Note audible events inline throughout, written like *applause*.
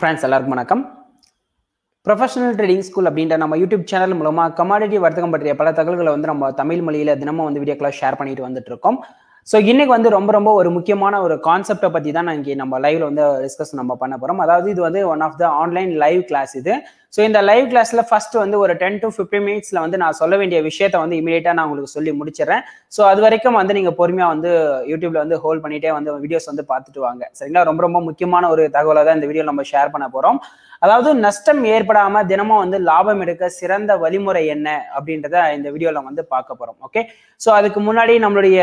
Friends எல்லாருக்கும் வணக்கம் professional trading school அப்படின்ற நம்ம யூடியூப் சேனல் மூலமாக கமாடிட்டி வர்த்தகம் பற்றிய பல தகவல்களை வந்து நம்ம தமிழ் மொழியில் தினமும் வந்து வீடியோக்கெல்லாம் ஷேர் பண்ணிட்டு வந்துட்டு இருக்கோம் ஸோ இன்னைக்கு வந்து ரொம்ப ரொம்ப ஒரு முக்கியமான ஒரு கான்செப்டை பற்றி தான் நான் இங்கே நம்ம லைவ்ல வந்து டிஸ்கஸ் நம்ம பண்ண போகிறோம் அதாவது இது வந்து one of the online live class இது ஸோ இந்த லைவ் கிளாஸில் ஃபர்ஸ்ட் வந்து ஒரு டென் டு ஃபிஃப்டின் மினிட்ஸில் வந்து நான் சொல்ல வேண்டிய விஷயத்த வந்து இமீடியட்டாக நான் உங்களுக்கு சொல்லி முடிச்சிடறேன் ஸோ அது வரைக்கும் வந்து நீங்கள் பொறுமையாக வந்து யூடியூப்ல வந்து ஹோல்ட் பண்ணிட்டே வந்து வீடியோஸ் வந்து பார்த்துட்டு வாங்க சரிங்களா ரொம்ப ரொம்ப முக்கியமான ஒரு தகவலை தான் இந்த வீடியோ நம்ம ஷேர் பண்ண போகிறோம் அதாவது நஷ்டம் ஏற்படாம தினமும் வந்து லாபம் எடுக்க சிறந்த வழிமுறை என்ன அப்படின்றத இந்த வீடியோல வந்து பார்க்க போறோம் ஓகே ஸோ அதுக்கு முன்னாடி நம்மளுடைய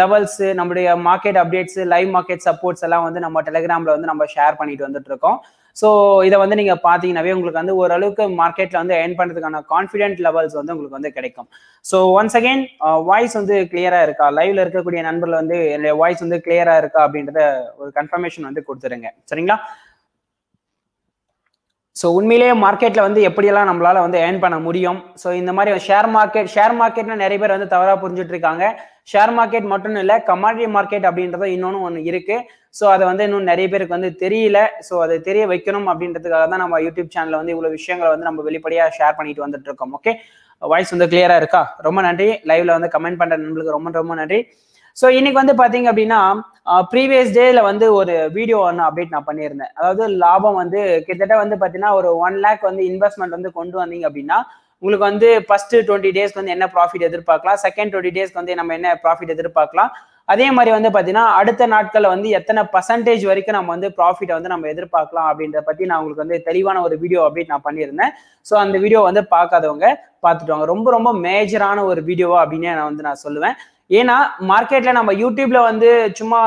லெவல்ஸ் நம்மளுடைய market updates live market supports எல்லாம் வந்து நம்ம டெலிகிராம்ல வந்து நம்ம ஷேர் பண்ணிட்டு வந்துட்டு இருக்கோம் ஸோ இதை வந்து நீங்க பாத்தீங்கன்னாவே உங்களுக்கு வந்து ஓரளவுக்கு மார்க்கெட்ல வந்து ஏர்ன் பண்றதுக்கான கான்ஃபிடென்ட் லெவல்ஸ் வந்து உங்களுக்கு வந்து கிடைக்கும் ஸோ ஒன்ஸ் அகெயின் வாய்ஸ் வந்து கிளியராக இருக்கா லைவ்ல இருக்கக்கூடிய நண்பர்கள் வந்து என்னுடைய வாய்ஸ் வந்து கிளியராக இருக்கா அப்படின்றத ஒரு கன்ஃபர்மேஷன் வந்து கொடுத்துருங்க சரிங்களா ஸோ உண்மையிலேயே மார்க்கெட்டில் வந்து எப்படியெல்லாம் நம்மளால் வந்து ஏர்ன் பண்ண முடியும் ஸோ இந்த மாதிரி ஷேர் மார்க்கெட் ஷேர் மார்க்கெட்னா நிறைய பேர் வந்து தவறாக புரிஞ்சுட்டு இருக்காங்க ஷேர் மார்க்கெட் மட்டும் இல்லை கமாடி மார்க்கெட் அப்படின்றத இன்னொன்று ஒன்று இருக்குது ஸோ அதை வந்து இன்னும் நிறைய பேருக்கு வந்து தெரியல ஸோ அதை தெரிய வைக்கணும் அப்படின்றதுக்காக தான் நம்ம யூடியூப் சேனலில் வந்து இவ்வளோ விஷயங்களை வந்து நம்ம வெளிப்படையாக ஷேர் பண்ணிட்டு வந்துட்டு இருக்கோம் ஓகே வாய்ஸ் வந்து கிளியராக இருக்கா ரொம்ப நன்றி லைவ்ல வந்து கமெண்ட் பண்ணுற நம்மளுக்கு ரொம்ப ரொம்ப நன்றி ஸோ இன்னைக்கு வந்து பார்த்தீங்க அப்படின்னா ப்ரீவியஸ் டேல வந்து ஒரு வீடியோ ஒன்று அப்டேட் நான் பண்ணியிருந்தேன் அதாவது லாபம் வந்து கிட்டத்தட்ட வந்து பார்த்தீங்கன்னா ஒரு ஒன் லேக் வந்து இன்வெஸ்ட்மெண்ட் வந்து கொண்டு வந்தீங்க அப்படின்னா உங்களுக்கு வந்து ஃபர்ஸ்ட் டுவெண்ட்டி டேஸ்க்கு வந்து என்ன ப்ராஃபிட் எதிர்பார்க்கலாம் செகண்ட் டுவெண்ட்டி டேஸ்க்கு வந்து நம்ம என்ன ப்ராஃபிட் எதிர்பார்க்கலாம் அதே மாதிரி வந்து பார்த்தீங்கன்னா அடுத்த நாட்களில் வந்து எத்தனை பர்சன்டேஜ் வரைக்கும் நம்ம வந்து ப்ராஃபிட்டை வந்து நம்ம எதிர்பார்க்கலாம் அப்படின்றத பற்றி நான் உங்களுக்கு வந்து தெளிவான ஒரு வீடியோ அப்டேட் நான் பண்ணியிருந்தேன் ஸோ அந்த வீடியோ வந்து பார்க்காதவங்க பார்த்துட்டு வாங்க ரொம்ப ரொம்ப மேஜரான ஒரு வீடியோவா அப்படின்னு நான் வந்து நான் சொல்லுவேன் ஏன்னா மார்க்கெட்ல நம்ம யூடியூப்ல வந்து சும்மா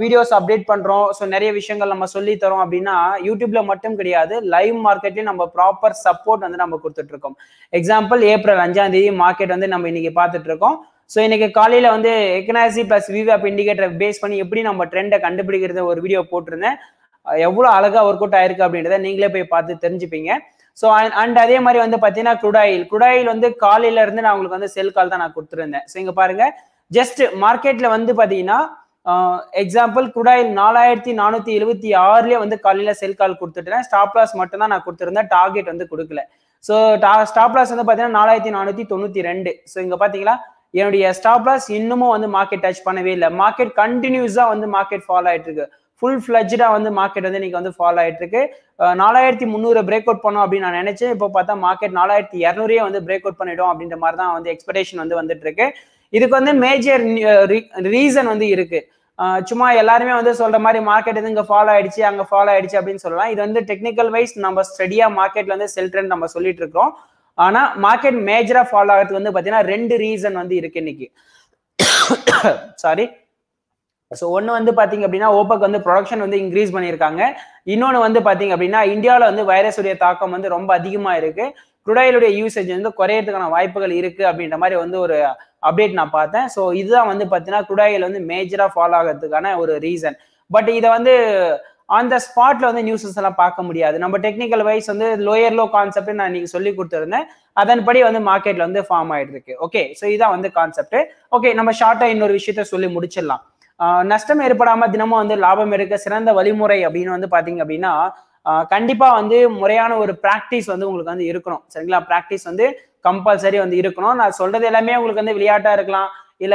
வீடியோஸ் அப்டேட் பண்றோம் ஸோ நிறைய விஷயங்கள் நம்ம சொல்லி தரோம் அப்படின்னா யூடியூப்ல மட்டும் கிடையாது லைவ் மார்க்கெட்லயும் நம்ம ப்ராப்பர் சப்போர்ட் வந்து நம்ம கொடுத்துட்டு இருக்கோம் எக்ஸாம்பிள் ஏப்ரல் அஞ்சாம் தேதி மார்க்கெட் வந்து நம்ம இன்னைக்கு பார்த்துட்டு இருக்கோம் ஸோ இன்னைக்கு காலையில வந்து எக்கனாசி பிளஸ் விவிஆப் இண்டிகேட்டர் பேஸ் பண்ணி எப்படி நம்ம ட்ரெண்டை கண்டுபிடிக்கிறது ஒரு வீடியோ போட்டிருந்தேன் எவ்வளோ அழகா ஒர்க் அவுட் ஆயிருக்கு அப்படின்றத நீங்களே போய் பார்த்து தெரிஞ்சுப்பீங்க ஸோ அண்ட் அதே மாதிரி வந்து பார்த்தீங்கன்னா குடாயில் குடாயில் வந்து காலையில இருந்து நான் உங்களுக்கு வந்து செல் கால் தான் நான் கொடுத்துருந்தேன் ஸோ இங்கே பாருங்க ஜஸ்ட் மார்க்கெட்ல வந்து பார்த்தீங்கன்னா எக்ஸாம்பிள் குடாயில் நாலாயிரத்தி நானூற்றி எழுபத்தி ஆறுலயே வந்து காலையில செல் கால் கொடுத்துட்டேன் ஸ்டாப் லாஸ் மட்டும் தான் நான் கொடுத்துருந்தேன் டார்கெட் வந்து கொடுக்கல ஸோ ஸ்டாப் லாஸ் வந்து பார்த்தீங்கன்னா நாலாயிரத்தி நானூற்றி தொண்ணூற்றி ரெண்டு ஸோ இங்கே பார்த்தீங்களா என்னுடைய ஸ்டாப் லாஸ் இன்னமும் வந்து மார்க்கெட் டச் பண்ணவே இல்லை மார்க்கெட் கண்டினியூஸாக வந்து மார்க்கெட் ஃபாலோ ஆகிட்டு இருக்கு ஃபுல் ஃப்ளஜ்டா வந்து மார்க்கெட் வந்து இன்னைக்கு வந்து ஃபாலோ ஆயிட்டு இருக்கு நாலாயிரத்தி முந்நூறு பிரேக் அவுட் பண்ணும் அப்படின்னு நான் நினைச்சேன் இப்போ பார்த்தா மார்க்கெட் நாலாயிரத்தி இரநூறையே வந்து பிரேக் அவுட் பண்ணிடும் அப்படின்ற மாதிரி தான் வந்து எக்ஸ்பெக்டேஷன் வந்து வந்துட்டு இருக்கு இதுக்கு வந்து மேஜர் ரீசன் வந்து இருக்கு சும்மா எல்லாருமே வந்து சொல்ற மாதிரி மார்க்கெட் வந்து இங்கே ஃபாலோ ஆயிடுச்சு அங்கே ஃபாலோ ஆயிடுச்சு அப்படின்னு சொல்லலாம் இது வந்து டெக்னிக்கல் வைஸ் நம்ம ஸ்டடியா மார்க்கெட்ல வந்து செல் ட்ரெண்ட் நம்ம சொல்லிட்டு இருக்கோம் ஆனா மார்க்கெட் மேஜரா ஃபாலோ ஆகிறதுக்கு வந்து பாத்தீங்கன்னா ரெண்டு ரீசன் வந்து இருக்கு இன்னைக்கு சாரி *coughs* ஸோ ஒன்று வந்து பார்த்தீங்க அப்படின்னா ஓபக் வந்து ப்ரொடக்ஷன் வந்து இன்க்ரீஸ் பண்ணியிருக்காங்க இன்னொன்று வந்து பார்த்தீங்க அப்படின்னா இந்தியாவில் வந்து வைரஸ் உடைய தாக்கம் வந்து ரொம்ப அதிகமாக இருக்குது குடாயிலுடைய யூசேஜ் வந்து குறையிறதுக்கான வாய்ப்புகள் இருக்குது அப்படின்ற மாதிரி வந்து ஒரு அப்டேட் நான் பார்த்தேன் ஸோ இதுதான் வந்து பார்த்தீங்கன்னா குடாயில் வந்து மேஜராக ஃபாலோ ஆகிறதுக்கான ஒரு ரீசன் பட் இதை வந்து அந்த ஸ்பாட்ல வந்து நியூஸஸ் எல்லாம் பார்க்க முடியாது நம்ம டெக்னிக்கல் வைஸ் வந்து லோயர் லோ கான்செப்ட் நான் நீங்க சொல்லி கொடுத்துருந்தேன் அதன்படி வந்து மார்க்கெட்ல வந்து ஃபார்ம் ஆயிட்டு இருக்கு ஓகே ஸோ இதான் வந்து கான்செப்ட் ஓகே நம்ம ஷார்ட்டா இன்னொரு விஷயத்த சொல்லி முடிச்சிடலாம் நஷ்டம் ஏற்படாம தினமும் வந்து லாபம் எடுக்க சிறந்த வழிமுறை அப்படின்னு வந்து பாத்தீங்க அப்படின்னா கண்டிப்பா வந்து முறையான ஒரு ப்ராக்டிஸ் வந்து உங்களுக்கு வந்து இருக்கணும் சரிங்களா ப்ராக்டிஸ் வந்து கம்பல்சரி வந்து இருக்கணும் நான் சொல்றது எல்லாமே உங்களுக்கு வந்து விளையாட்டா இருக்கலாம் இல்ல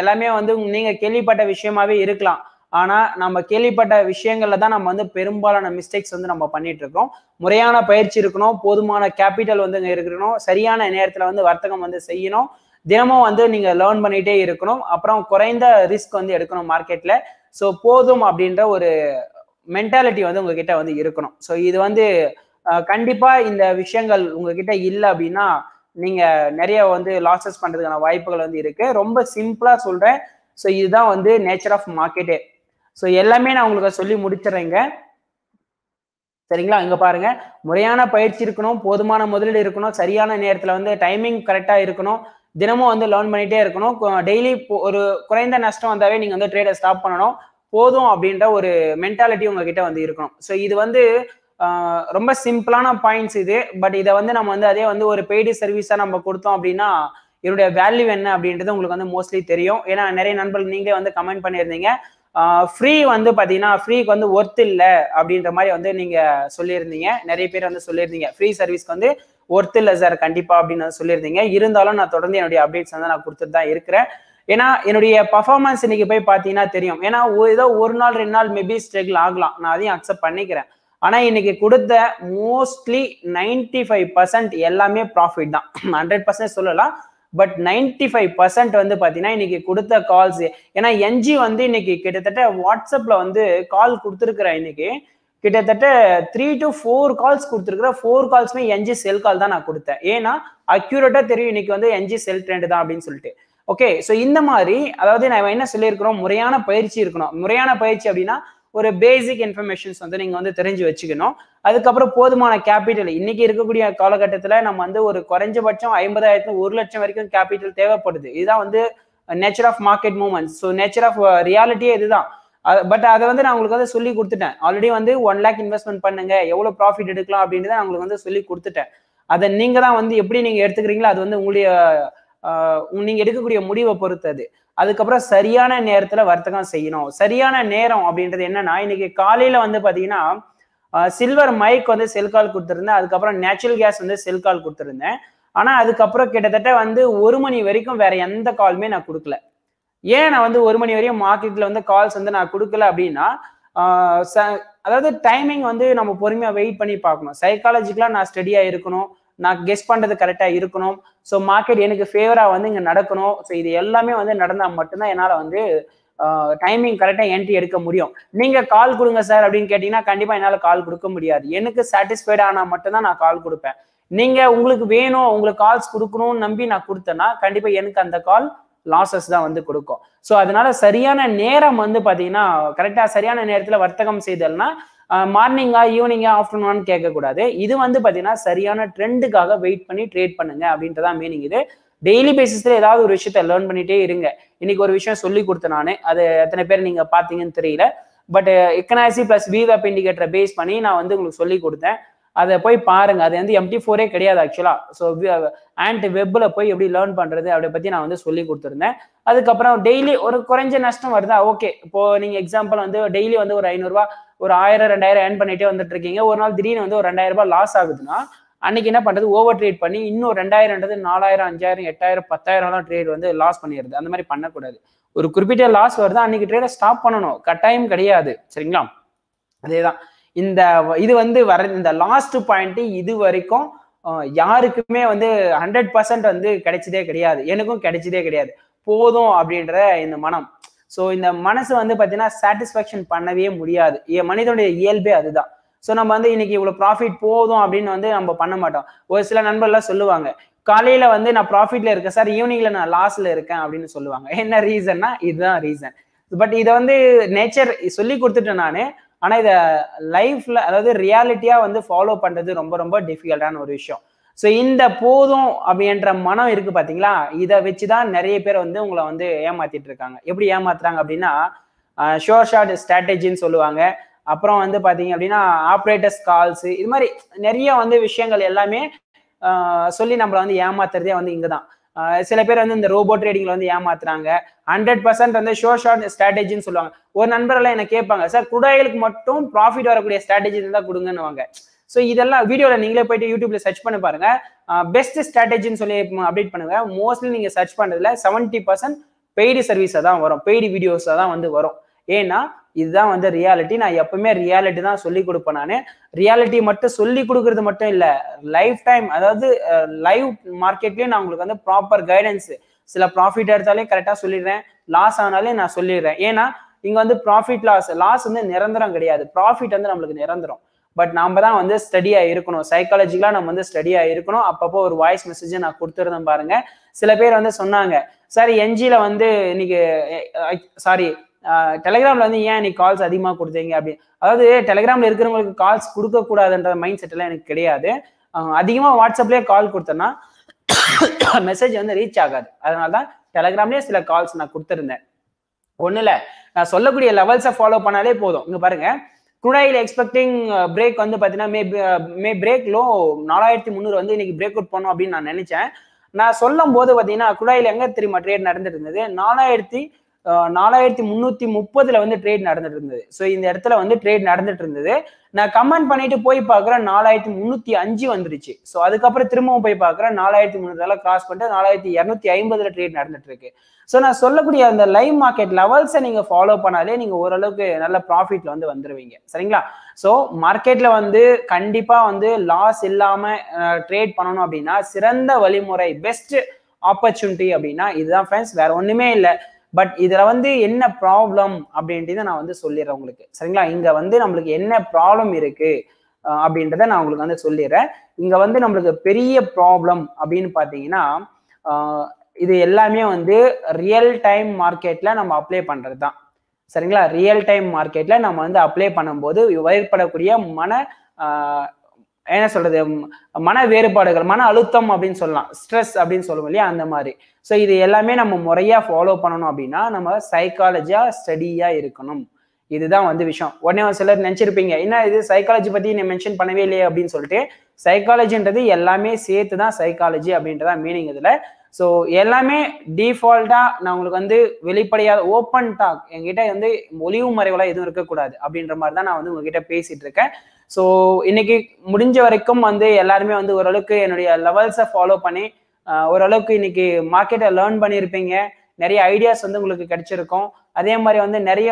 எல்லாமே வந்து நீங்க கேள்விப்பட்ட விஷயமாவே இருக்கலாம் ஆனா நம்ம கேள்விப்பட்ட விஷயங்கள்ல தான் நம்ம வந்து பெரும்பாலான மிஸ்டேக்ஸ் வந்து நம்ம பண்ணிட்டு இருக்கோம் முறையான பயிற்சி இருக்கணும் போதுமான கேபிட்டல் வந்து இருக்கணும் சரியான நேரத்துல வந்து வர்த்தகம் வந்து செய்யணும் தினமும் வந்து நீங்கள் லேர்ன் பண்ணிகிட்டே இருக்கணும் அப்புறம் குறைந்த ரிஸ்க் வந்து எடுக்கணும் மார்க்கெட்டில் ஸோ போதும் அப்படின்ற ஒரு மென்டாலிட்டி வந்து உங்ககிட்ட வந்து இருக்கணும் ஸோ இது வந்து கண்டிப்பாக இந்த விஷயங்கள் உங்ககிட்ட இல்லை அப்படின்னா நீங்கள் நிறைய வந்து லாசஸ் பண்ணுறதுக்கான வாய்ப்புகள் வந்து இருக்குது ரொம்ப சிம்பிளாக சொல்கிறேன் ஸோ இதுதான் வந்து நேச்சர் ஆஃப் மார்க்கெட்டே ஸோ எல்லாமே நான் உங்களுக்கு சொல்லி முடிச்சிடுறேங்க சரிங்களா அங்கே பாருங்க முறையான பயிற்சி இருக்கணும் போதுமான முதலீடு இருக்கணும் சரியான நேரத்தில் வந்து டைமிங் கரெக்டாக இருக்கணும் தினமும் வந்து லேர்ன் பண்ணிகிட்டே இருக்கணும் டெய்லி ஒரு குறைந்த நஷ்டம் வந்தாவே நீங்கள் வந்து ட்ரேடை ஸ்டாப் பண்ணணும் போதும் அப்படின்ற ஒரு மென்டாலிட்டி உங்ககிட்ட வந்து இருக்கணும் ஸோ இது வந்து ரொம்ப சிம்பிளான பாயிண்ட்ஸ் இது பட் இதை வந்து நம்ம வந்து அதே வந்து ஒரு பெய்டு சர்வீஸாக நம்ம கொடுத்தோம் அப்படின்னா என்னுடைய வேல்யூ என்ன அப்படின்றது உங்களுக்கு வந்து மோஸ்ட்லி தெரியும் ஏன்னா நிறைய நண்பர்கள் நீங்களே வந்து கமெண்ட் பண்ணியிருந்தீங்க ஃப்ரீ வந்து பார்த்தீங்கன்னா ஃப்ரீக்கு வந்து ஒர்த் இல்லை அப்படின்ற மாதிரி வந்து நீங்கள் சொல்லியிருந்தீங்க நிறைய பேர் வந்து சொல்லியிருந்தீங்க ஃப்ரீ சர்வீஸ்க்கு வந்து ஒர்த்து இல்லை சார் கண்டிப்பா அப்படின்னு சொல்லியிருந்தீங்க இருந்தாலும் நான் தொடர்ந்து என்னுடைய அப்டேட்ஸ் வந்து நான் கொடுத்துட்டு தான் இருக்கிறேன் ஏன்னா என்னுடைய பர்ஃபார்மன்ஸ் இன்னைக்கு போய் பார்த்தீங்கன்னா தெரியும் ஏன்னா ஏதோ ஒரு நாள் ரெண்டு நாள் மேபி ஸ்ட்ரகிள் ஆகலாம் நான் அதையும் அக்செப்ட் பண்ணிக்கிறேன் ஆனால் இன்னைக்கு கொடுத்த மோஸ்ட்லி நைன்டி ஃபைவ் பர்சன்ட் எல்லாமே ப்ராஃபிட் தான் ஹண்ட்ரட் *clears throat* பர்சன்ட் சொல்லலாம் பட் நைன்டி ஃபைவ் பர்சன்ட் வந்து பாத்தீங்கன்னா இன்னைக்கு கொடுத்த கால்ஸ் ஏன்னா என்ஜி வந்து இன்னைக்கு கிட்டத்தட்ட வாட்ஸ்அப்பில் வந்து கால் கொடுத்துருக்குறேன் இன்னைக்கு கிட்டத்தட்ட த்ரீ டு ஃபோர் கால்ஸ் கொடுத்துருக்குற ஃபோர் கால்ஸுமே என்ஜி செல் கால் தான் நான் கொடுத்தேன் ஏன்னா அக்யூரேட்டாக தெரியும் இன்னைக்கு வந்து என்ஜி செல் ட்ரெண்டு தான் அப்படின்னு சொல்லிட்டு ஓகே ஸோ இந்த மாதிரி அதாவது நான் என்ன சொல்லியிருக்கிறோம் முறையான பயிற்சி இருக்கணும் முறையான பயிற்சி அப்படின்னா ஒரு பேசிக் இன்ஃபர்மேஷன்ஸ் வந்து நீங்கள் வந்து தெரிஞ்சு வச்சுக்கணும் அதுக்கப்புறம் போதுமான கேபிட்டல் இன்னைக்கு இருக்கக்கூடிய காலகட்டத்தில் நம்ம வந்து ஒரு குறைஞ்சபட்சம் ஐம்பதாயிரத்து ஒரு லட்சம் வரைக்கும் கேபிட்டல் தேவைப்படுது இதுதான் வந்து nature of market movement so nature of ரியாலிட்டியே இதுதான் பட் அதை வந்து நான் உங்களுக்கு வந்து சொல்லி கொடுத்துட்டேன் ஆல்ரெடி வந்து ஒன் லேக் இன்வெஸ்ட்மெண்ட் பண்ணுங்க எவ்வளோ ப்ராஃபிட் எடுக்கலாம் அப்படின்றத நான் உங்களுக்கு வந்து சொல்லி கொடுத்துட்டேன் அதை நீங்க தான் வந்து எப்படி நீங்க எடுத்துக்கிறீங்களோ அது வந்து உங்களுடைய நீங்க எடுக்கக்கூடிய முடிவை பொறுத்து அதுக்கப்புறம் சரியான நேரத்துல வர்த்தகம் செய்யணும் சரியான நேரம் அப்படின்றது என்னன்னா இன்னைக்கு காலையில வந்து பாத்தீங்கன்னா சில்வர் மைக் வந்து செல்கால் கொடுத்துருந்தேன் அதுக்கப்புறம் நேச்சுரல் கேஸ் வந்து செல்கால் கொடுத்துருந்தேன் ஆனா அதுக்கப்புறம் கிட்டத்தட்ட வந்து ஒரு மணி வரைக்கும் வேற எந்த காலுமே நான் கொடுக்கல ஏன் நான் வந்து ஒரு மணி வரையும் மார்க்கெட்டில் வந்து கால்ஸ் வந்து நான் கொடுக்கல அப்படின்னா அதாவது டைமிங் வந்து நம்ம பொறுமையாக வெயிட் பண்ணி பார்க்கணும் சைக்காலஜிக்கலாக நான் ஸ்டடியா இருக்கணும் நான் கெஸ் பண்ணுறது கரெக்டாக இருக்கணும் ஸோ மார்க்கெட் எனக்கு ஃபேவராக வந்து இங்கே நடக்கணும் ஸோ இது எல்லாமே வந்து நடந்தால் மட்டும்தான் என்னால் வந்து டைமிங் கரெக்டாக என்ட்ரி எடுக்க முடியும் நீங்கள் கால் கொடுங்க சார் அப்படின்னு கேட்டீங்கன்னா கண்டிப்பாக என்னால் கால் கொடுக்க முடியாது எனக்கு சாட்டிஸ்ஃபைட் ஆனால் மட்டும்தான் நான் கால் கொடுப்பேன் நீங்கள் உங்களுக்கு வேணும் உங்களுக்கு கால்ஸ் கொடுக்கணும்னு நம்பி நான் கொடுத்தேன்னா கண்டிப்பாக எனக்கு அந்த கால் லாசஸ் தான் வந்து கொடுக்கும் ஸோ அதனால சரியான நேரம் வந்து பார்த்தீங்கன்னா கரெக்டாக சரியான நேரத்தில் வர்த்தகம் செய்தல்னா மார்னிங்கா ஈவினிங்கா ஆஃப்டர்நூனு கேட்கக்கூடாது இது வந்து பார்த்தீங்கன்னா சரியான ட்ரெண்டுக்காக வெயிட் பண்ணி ட்ரேட் பண்ணுங்க அப்படின்றதான் மீனிங் இது டெய்லி பேசிஸ்ல ஏதாவது ஒரு விஷயத்த லேர்ன் பண்ணிட்டே இருங்க இன்னைக்கு ஒரு விஷயம் சொல்லி கொடுத்தேன் நான் அது எத்தனை பேர் நீங்க பாத்தீங்கன்னு தெரியல பட் எக்கனாசி பிளஸ் வீவ் அப் இண்டிகேட்டரை பேஸ் பண்ணி நான் வந்து உங்களுக்கு சொல்லி கொடுத்தேன் அதை போய் பாருங்க அது வந்து எம்டி ஃபோரே கிடையாது ஆக்சுவலா ஸோ ஆண்ட் வெப்பில் போய் எப்படி லேர்ன் பண்றது அதை பத்தி நான் வந்து சொல்லி கொடுத்துருந்தேன் அதுக்கப்புறம் டெய்லி ஒரு குறைஞ்ச நஷ்டம் வருதா ஓகே இப்போ நீங்க எக்ஸாம்பிள் வந்து டெய்லி வந்து ஒரு ஐநூறுரூவா ஒரு ஆயிரம் ரெண்டாயிரம் ஏர்ன் பண்ணிட்டே வந்துட்டு இருக்கீங்க ஒரு நாள் திடீர்னு வந்து ஒரு ரெண்டாயிரம் ரூபாய் லாஸ் ஆகுதுன்னா அன்னைக்கு என்ன பண்றது ஓவர் ட்ரேட் பண்ணி இன்னும் ரெண்டாயிரம்ன்றது நாலாயிரம் அஞ்சாயிரம் எட்டாயிரம் பத்தாயிரம்லாம் ட்ரேட் வந்து லாஸ் பண்ணிடுது அந்த மாதிரி பண்ணக்கூடாது ஒரு குறிப்பிட்ட லாஸ் வருது அன்னைக்கு ட்ரேட ஸ்டாப் பண்ணணும் கட்டாயம் கிடையாது சரிங்களா அதேதான் இந்த இது வந்து வர இந்த லாஸ்ட் பாயிண்ட் இது வரைக்கும் யாருக்குமே வந்து ஹண்ட்ரட் பர்சன்ட் வந்து கிடைச்சதே கிடையாது எனக்கும் கிடைச்சதே கிடையாது போதும் அப்படின்ற இந்த மனம் ஸோ இந்த மனசு வந்து பார்த்தீங்கன்னா சாட்டிஸ்ஃபேக்ஷன் பண்ணவே முடியாது மனிதனுடைய இயல்பே அதுதான் ஸோ நம்ம வந்து இன்னைக்கு இவ்வளோ ப்ராஃபிட் போதும் அப்படின்னு வந்து நம்ம பண்ண மாட்டோம் ஒரு சில நண்பர்லாம் சொல்லுவாங்க காலையில வந்து நான் ப்ராஃபிட்ல இருக்கேன் சார் ஈவினிங்ல நான் லாஸ்ல இருக்கேன் அப்படின்னு சொல்லுவாங்க என்ன ரீசன்னா இதுதான் ரீசன் பட் இதை வந்து நேச்சர் சொல்லி கொடுத்துட்டேன் நான் ஆனால் இதை லைஃப்ல அதாவது ரியாலிட்டியாக வந்து ஃபாலோ பண்ணுறது ரொம்ப ரொம்ப டிஃபிகல்ட்டான ஒரு விஷயம் ஸோ இந்த போதும் அப்படின்ற மனம் இருக்கு பார்த்தீங்களா இதை வச்சு தான் நிறைய பேர் வந்து உங்களை வந்து ஏமாத்திட்டு இருக்காங்க எப்படி ஏமாத்துறாங்க அப்படின்னா ஷோர் ஷார்ட் ஸ்ட்ராட்டஜின்னு சொல்லுவாங்க அப்புறம் வந்து பார்த்தீங்க அப்படின்னா ஆப்ரேட்டர்ஸ் கால்ஸ் இது மாதிரி நிறைய வந்து விஷயங்கள் எல்லாமே சொல்லி நம்மளை வந்து ஏமாத்துறதே வந்து இங்கே தான் சில பேர் வந்து இந்த ரோபோட் ட்ரேடிங்ல வந்து ஏமாத்துறாங்க ஹண்ட்ரட் பர்சன்ட் வந்து ஷோ ஷார்ட் ஸ்ட்ராட்டஜின்னு சொல்லுவாங்க ஒரு நண்பரெல்லாம் என்ன கேட்பாங்க சார் குடாயிலுக்கு மட்டும் ப்ராஃபிட் வரக்கூடிய ஸ்ட்ராட்டஜி தான் கொடுங்கன்னு ஸோ இதெல்லாம் வீடியோவில் நீங்களே போயிட்டு யூடியூப்ல சர்ச் பண்ணி பாருங்க பெஸ்ட் ஸ்ட்ராட்டஜின்னு சொல்லி அப்டேட் பண்ணுங்க மோஸ்ட்லி நீங்க சர்ச் பண்றதுல செவன்ட்டி பர்சன்ட் பெய்டு சர்வீஸாக தான் வரும் பெய்டு வீடியோஸ் தான் வந்து வரும் ஏன்னா இதுதான் வந்து ரியாலிட்டி நான் எப்பவுமே ரியாலிட்டி தான் சொல்லி கொடுப்பேன் நான் ரியாலிட்டி மட்டும் சொல்லி கொடுக்கறது மட்டும் இல்லை லைஃப் டைம் அதாவது லைவ் மார்க்கெட்லேயும் நான் உங்களுக்கு வந்து ப்ராப்பர் கைடன்ஸ் சில ப்ராஃபிட் எடுத்தாலே கரெக்டாக சொல்லிடுறேன் லாஸ் ஆனாலே நான் சொல்லிடுறேன் ஏன்னா இங்கே வந்து ப்ராஃபிட் லாஸ் லாஸ் வந்து நிரந்தரம் கிடையாது ப்ராஃபிட் வந்து நம்மளுக்கு நிரந்தரம் பட் நாம் தான் வந்து ஸ்டடியாக இருக்கணும் சைக்காலஜிக்கலாக நம்ம வந்து ஸ்டடியாக இருக்கணும் அப்பப்போ ஒரு வாய்ஸ் மெசேஜை நான் கொடுத்துருந்தேன் பாருங்க சில பேர் வந்து சொன்னாங்க சார் என்ஜியில் வந்து இன்னைக்கு சாரி டெலிகிராமில் வந்து ஏன் நீ கால்ஸ் அதிகமாக கொடுத்தீங்க அப்படின்னு அதாவது டெலிகிராமில் இருக்கிறவங்களுக்கு கால்ஸ் கொடுக்கக்கூடாதுன்ற மைண்ட் செட்டெல்லாம் எனக்கு கிடையாது அதிகமாக வாட்ஸ்அப்லேயே கால் கொடுத்தேன்னா மெசேஜ் *coughs* வந்து ரீச் ஆகாது அதனால தான் டெலகிராம்லேயே சில கால்ஸ் நான் கொடுத்துருந்தேன் ஒன்றும் இல்லை நான் சொல்லக்கூடிய லெவல்ஸை ஃபாலோ பண்ணாலே போதும் இங்கே பாருங்க குடாயில் எக்ஸ்பெக்டிங் பிரேக் வந்து பார்த்தீங்கன்னா மே மே பிரேக் லோ நாலாயிரத்தி முந்நூறு வந்து இன்னைக்கு பிரேக் அவுட் பண்ணும் அப்படின்னு நான் நினைச்சேன் நான் சொல்லும் போது பார்த்தீங்கன்னா குடாயில் எங்கே திரும்ப ட்ரேட் நடந்துட்டு இருந்தது நாலாயிரத்தி நாலாயிரத்தி முந்நூற்றி முப்பதுல வந்து ட்ரேட் நடந்துட்டு இருந்தது ஸோ இந்த இடத்துல வந்து ட்ரேட் நடந்துட்டு இருந்தது நான் கமெண்ட் பண்ணிட்டு போய் பார்க்குறேன் நாலாயிரத்தி முந்நூற்றி அஞ்சு வந்துருச்சு ஸோ அதுக்கப்புறம் திரும்பவும் போய் பார்க்குறேன் நாலாயிரத்தி முந்நூறுலாம் கிராஸ் பண்ணிட்டு நாலாயிரத்தி இரநூத்தி ஐம்பதுல ட்ரேட் நடந்துட்டு இருக்கு ஸோ நான் சொல்லக்கூடிய அந்த லைவ் மார்க்கெட் லெவல்ஸை நீங்கள் ஃபாலோ பண்ணாலே நீங்கள் ஓரளவுக்கு நல்ல ப்ராஃபிட்ல வந்து வந்துருவீங்க சரிங்களா ஸோ மார்க்கெட்ல வந்து கண்டிப்பாக வந்து லாஸ் இல்லாமல் ட்ரேட் பண்ணணும் அப்படின்னா சிறந்த வழிமுறை பெஸ்ட் ஆப்பர்ச்சுனிட்டி அப்படின்னா இதுதான் ஃப்ரெண்ட்ஸ் வேற ஒன்றுமே இல்லை பட் இதில் வந்து என்ன ப்ராப்ளம் அப்படின்றத நான் வந்து சொல்லிடுறேன் உங்களுக்கு சரிங்களா இங்கே வந்து நம்மளுக்கு என்ன ப்ராப்ளம் இருக்குது அப்படின்றத நான் உங்களுக்கு வந்து சொல்லிடுறேன் இங்கே வந்து நம்மளுக்கு பெரிய ப்ராப்ளம் அப்படின்னு பார்த்தீங்கன்னா இது எல்லாமே வந்து ரியல் டைம் மார்க்கெட்டில் நம்ம அப்ளை பண்ணுறது தான் சரிங்களா ரியல் டைம் மார்க்கெட்டில் நம்ம வந்து அப்ளை பண்ணும்போது ஏற்படக்கூடிய மன என்ன சொல்றது மன வேறுபாடுகள் மன அழுத்தம் அப்படின்னு சொல்லலாம் ஸ்ட்ரெஸ் அப்படின்னு சொல்லுவோம் இல்லையா அந்த மாதிரி ஸோ இது எல்லாமே நம்ம முறையா ஃபாலோ பண்ணணும் அப்படின்னா நம்ம சைக்காலஜியா ஸ்டடியா இருக்கணும் இதுதான் வந்து விஷயம் உடனே ஒரு சிலர் நினைச்சிருப்பீங்க என்ன இது சைக்காலஜி பத்தி நீ மென்ஷன் பண்ணவே இல்லையே அப்படின்னு சொல்லிட்டு சைக்காலஜின்றது எல்லாமே சேர்த்து தான் சைக்காலஜி அப்படின்றதான் மீனிங் இதுல ஸோ எல்லாமே டிஃபால்ட்டாக நான் உங்களுக்கு வந்து வெளிப்படையாக ஓப்பன் டாக் என்கிட்ட வந்து ஒளிவு மறைவுலாம் எதுவும் இருக்கக்கூடாது அப்படின்ற மாதிரி தான் நான் வந்து உங்ககிட்ட பேசிட்டு இருக்கேன் ஸோ இன்னைக்கு முடிஞ்ச வரைக்கும் வந்து எல்லாருமே வந்து ஓரளவுக்கு என்னுடைய லெவல்ஸை ஃபாலோ பண்ணி ஓரளவுக்கு இன்னைக்கு மார்க்கெட்டை லேர்ன் பண்ணியிருப்பீங்க நிறைய ஐடியாஸ் வந்து உங்களுக்கு கிடைச்சிருக்கும் அதே மாதிரி வந்து நிறைய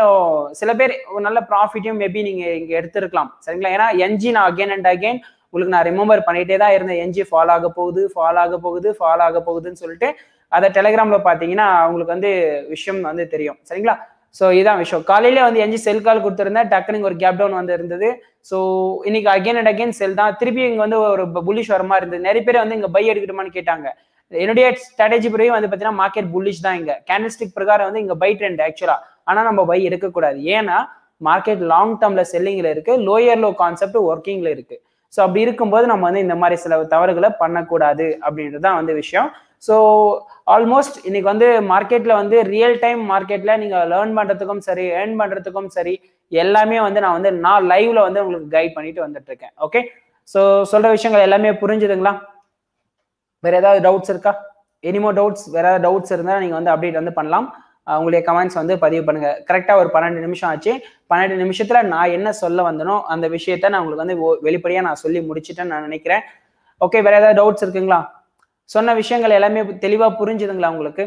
சில பேர் நல்ல ப்ராஃபிட்டையும் மேபி நீங்கள் இங்கே எடுத்துருக்கலாம் சரிங்களா ஏன்னா என்ஜின் அகேன் அண்ட் அகேன் உங்களுக்கு நான் ரிமெம்பர் பண்ணிகிட்டே தான் இருந்தேன் எஞ்சி ஃபாலோ ஆக போகுது ஃபாலோ ஆக போகுது ஃபாலோ ஆக போகுதுன்னு சொல்லிட்டு அதை டெலிகிராமில் பார்த்தீங்கன்னா உங்களுக்கு வந்து விஷயம் வந்து தெரியும் சரிங்களா ஸோ இதான் விஷயம் காலையிலே வந்து எஞ்சி செல் கால் கொடுத்துருந்தேன் டக்குனு ஒரு கேப் டவுன் வந்து இருந்தது ஸோ இன்னைக்கு அகைன் அண்ட் அகைன் செல் தான் திருப்பி இங்கே வந்து ஒரு புல்லிஷ் வர மாதிரி இருந்தது நிறைய பேர் வந்து இங்கே பை எடுக்கணுமான்னு கேட்டாங்க என்னுடைய ஸ்ட்ராட்டஜி பிறகு வந்து பார்த்தீங்கன்னா மார்க்கெட் புல்லிஷ் தான் இங்கே கேண்டல்ஸ்டிக் பிரகாரம் வந்து இங்கே பை ட்ரெண்ட் ஆக்சுவலாக ஆனால் நம்ம பை எடுக்கக்கூடாது ஏன்னா மார்க்கெட் லாங் டேர்மில் செல்லிங்கில் இருக்குது லோயர் லோ கான்செப்ட் ஒர்க்கிங்கில் இருக்குது ஸோ அப்படி இருக்கும்போது நம்ம வந்து இந்த மாதிரி சில தவறுகளை பண்ணக்கூடாது அப்படின்றது தான் வந்து விஷயம் ஸோ ஆல்மோஸ்ட் இன்னைக்கு வந்து மார்க்கெட்டில் வந்து ரியல் டைம் மார்க்கெட்டில் நீங்கள் லேர்ன் பண்ணுறதுக்கும் சரி ஏர்ன் பண்ணுறதுக்கும் சரி எல்லாமே வந்து நான் வந்து நான் லைவ்ல வந்து உங்களுக்கு கைட் பண்ணிட்டு வந்துட்டு இருக்கேன் ஓகே ஸோ சொல்ற விஷயங்கள் எல்லாமே புரிஞ்சுதுங்களா வேற ஏதாவது டவுட்ஸ் இருக்கா எனிமோ டவுட்ஸ் வேற ஏதாவது டவுட்ஸ் இருந்தால் நீங்கள் வந்து அப்டேட் வந்து பண்ணலாம் உங்களுடைய கமெண்ட்ஸ் வந்து பதிவு பண்ணுங்க கரெக்டாக ஒரு பன்னெண்டு நிமிஷம் ஆச்சு பன்னெண்டு நிமிஷத்தில் நான் என்ன சொல்ல வந்தனோ அந்த விஷயத்த நான் உங்களுக்கு வந்து வெளிப்படையாக நான் சொல்லி முடிச்சுட்டேன் நான் நினைக்கிறேன் ஓகே வேற ஏதாவது டவுட்ஸ் இருக்குங்களா சொன்ன விஷயங்கள் எல்லாமே தெளிவாக புரிஞ்சுதுங்களா உங்களுக்கு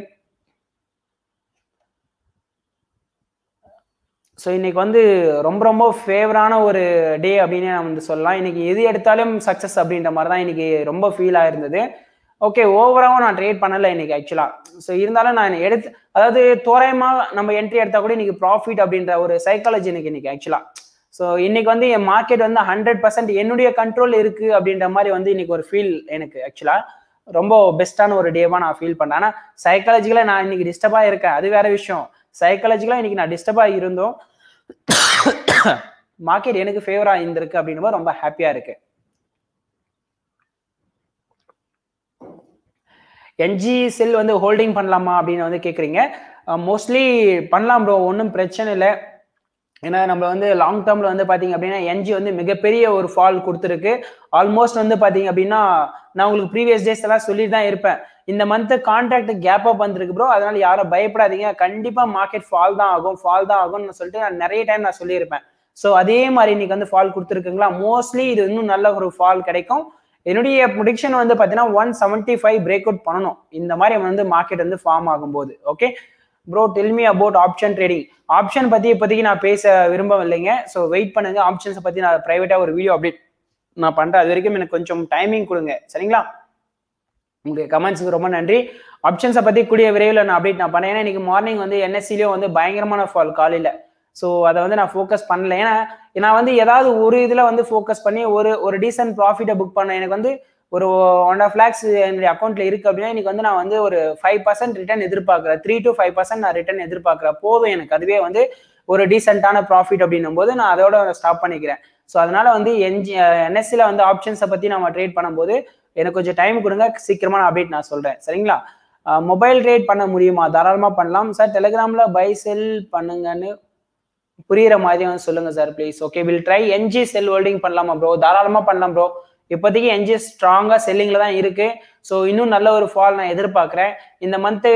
ஸோ இன்னைக்கு வந்து ரொம்ப ரொம்ப ஃபேவரான ஒரு டே அப்படின்னு நான் வந்து சொல்லலாம் இன்னைக்கு எது எடுத்தாலும் சக்ஸஸ் அப்படின்ற மாதிரி தான் இன்னைக்கு ரொம்ப ஃபீல் ஆயிருந்தது ஓகே ஓவராகவும் நான் ட்ரேட் பண்ணலை இன்னைக்கு ஆக்சுவலாக ஸோ இருந்தாலும் நான் எடுத்து அதாவது தோராயமாக நம்ம என்ட்ரி எடுத்தால் கூட இன்னைக்கு ப்ராஃபிட் அப்படின்ற ஒரு சைக்காலஜி எனக்கு இன்னைக்கு ஆக்சுவலாக ஸோ இன்னைக்கு வந்து என் மார்க்கெட் வந்து ஹண்ட்ரட் பர்சன்ட் என்னுடைய கண்ட்ரோல் இருக்கு அப்படின்ற மாதிரி வந்து இன்னைக்கு ஒரு ஃபீல் எனக்கு ஆக்சுவலாக ரொம்ப பெஸ்ட்டான ஒரு டேவாக நான் ஃபீல் பண்ணேன் ஆனால் சைக்காலஜிக்கலாக நான் இன்னைக்கு டிஸ்டர்பாக இருக்கேன் அது வேற விஷயம் சைக்காலஜிக்கலாக இன்னைக்கு நான் டிஸ்டர்பாக இருந்தோம் மார்க்கெட் *coughs* எனக்கு ஃபேவராக இருந்திருக்கு அப்படின்னு ரொம்ப ஹாப்பியாக இருக்குது என்ஜி செல் வந்து ஹோல்டிங் பண்ணலாமா அப்படின்னு வந்து கேட்குறீங்க மோஸ்ட்லி பண்ணலாம் ப்ரோ ஒன்றும் பிரச்சனை இல்லை ஏன்னா நம்ம வந்து லாங் டேர்மில் வந்து பார்த்தீங்க அப்படின்னா என்ஜி வந்து மிகப்பெரிய ஒரு ஃபால் கொடுத்துருக்கு ஆல்மோஸ்ட் வந்து பார்த்தீங்க அப்படின்னா நான் உங்களுக்கு ப்ரீவியஸ் டேஸ் எல்லாம் சொல்லிட்டு தான் இருப்பேன் இந்த மந்த்து கான்ட்ராக்ட் கேப் அப் வந்துருக்கு ப்ரோ அதனால யாரும் பயப்படாதீங்க கண்டிப்பாக மார்க்கெட் ஃபால் தான் ஆகும் ஃபால் தான் ஆகும்னு சொல்லிட்டு நான் நிறைய டைம் நான் சொல்லியிருப்பேன் ஸோ அதே மாதிரி இன்னைக்கு வந்து ஃபால் கொடுத்துருக்குங்களா மோஸ்ட்லி இது இன்னும் நல்ல ஒரு ஃபால் கிடைக்கும் என்னுடைய ப்ரொடிக்ஷன் வந்து பார்த்தீங்கன்னா one seventy five break out பண்ணணும் இந்த மாதிரி வந்து மார்க்கெட் வந்து ஃபார்ம் ஆகும்போது okay bro tell me about option trading option பற்றி இப்போதைக்கு நான் பேச விரும்பவில்லைங்க ஸோ வெயிட் பண்ணுங்க ஆப்ஷன்ஸை பற்றி நான் ப்ரைவேட்டாக ஒரு வீடியோ அப்டேட் நான் பண்ணுறேன் அது வரைக்கும் எனக்கு கொஞ்சம் டைமிங் கொடுங்க சரிங்களா உங்களுடைய கமெண்ட்ஸுக்கு ரொம்ப நன்றி ஆப்ஷன்ஸை பற்றி கூடிய விரைவில் நான் அப்டேட் நான் பண்ணேன் ஏன்னா இன்னைக்கு மார்னிங் வந்து என்எஸ்சிலேயும் வந்து பயங்கரமான ஃபால் காலையில் ஸோ அதை வந்து நான் ஃபோக்கஸ் பண்ணல ஏன்னா நான் வந்து ஏதாவது ஒரு இதில் வந்து ஃபோக்கஸ் பண்ணி ஒரு ஒரு டீசென்ட் ப்ராஃபிட்டை புக் பண்ண எனக்கு வந்து ஒரு ஒன் ஆஃப் லேக்ஸ் என்னுடைய அக்கௌண்ட்டில் இருக்குது அப்படின்னா எனக்கு வந்து நான் வந்து ஒரு ஃபைவ் பர்சன்ட் ரிட்டர்ன் எதிர்பார்க்குறேன் த்ரீ டு ஃபைவ் பர்சன்ட் நான் ரிட்டர்ன் எதிர்பார்க்குறேன் போதும் எனக்கு அதுவே வந்து ஒரு டீசெண்டான ப்ராஃபிட் அப்படின்னும் போது நான் அதோட ஸ்டாப் பண்ணிக்கிறேன் ஸோ அதனால வந்து என்ஜி என்எஸ்சியில் வந்து ஆப்ஷன்ஸை பற்றி நம்ம ட்ரேட் பண்ணும்போது எனக்கு கொஞ்சம் டைம் கொடுங்க சீக்கிரமான அப்டேட் நான் சொல்கிறேன் சரிங்களா மொபைல் ட்ரேட் பண்ண முடியுமா தாராளமாக பண்ணலாம் சார் டெலிகிராமில் பை செல் பண்ணுங்கன்னு புரியுற மாதிரி வந்து சொல்லுங்க sir please okay will try NG sell holding பண்ணலாமா ப்ரோ தாராளமா பண்ணலாம் ப்ரோ இப்போதைக்கு என்ஜி ஸ்ட்ராங்கா செல்லிங்ல தான் இருக்கு ஸோ இன்னும் நல்ல ஒரு ஃபால் நான் எதிர்பார்க்குறேன் இந்த மந்த்து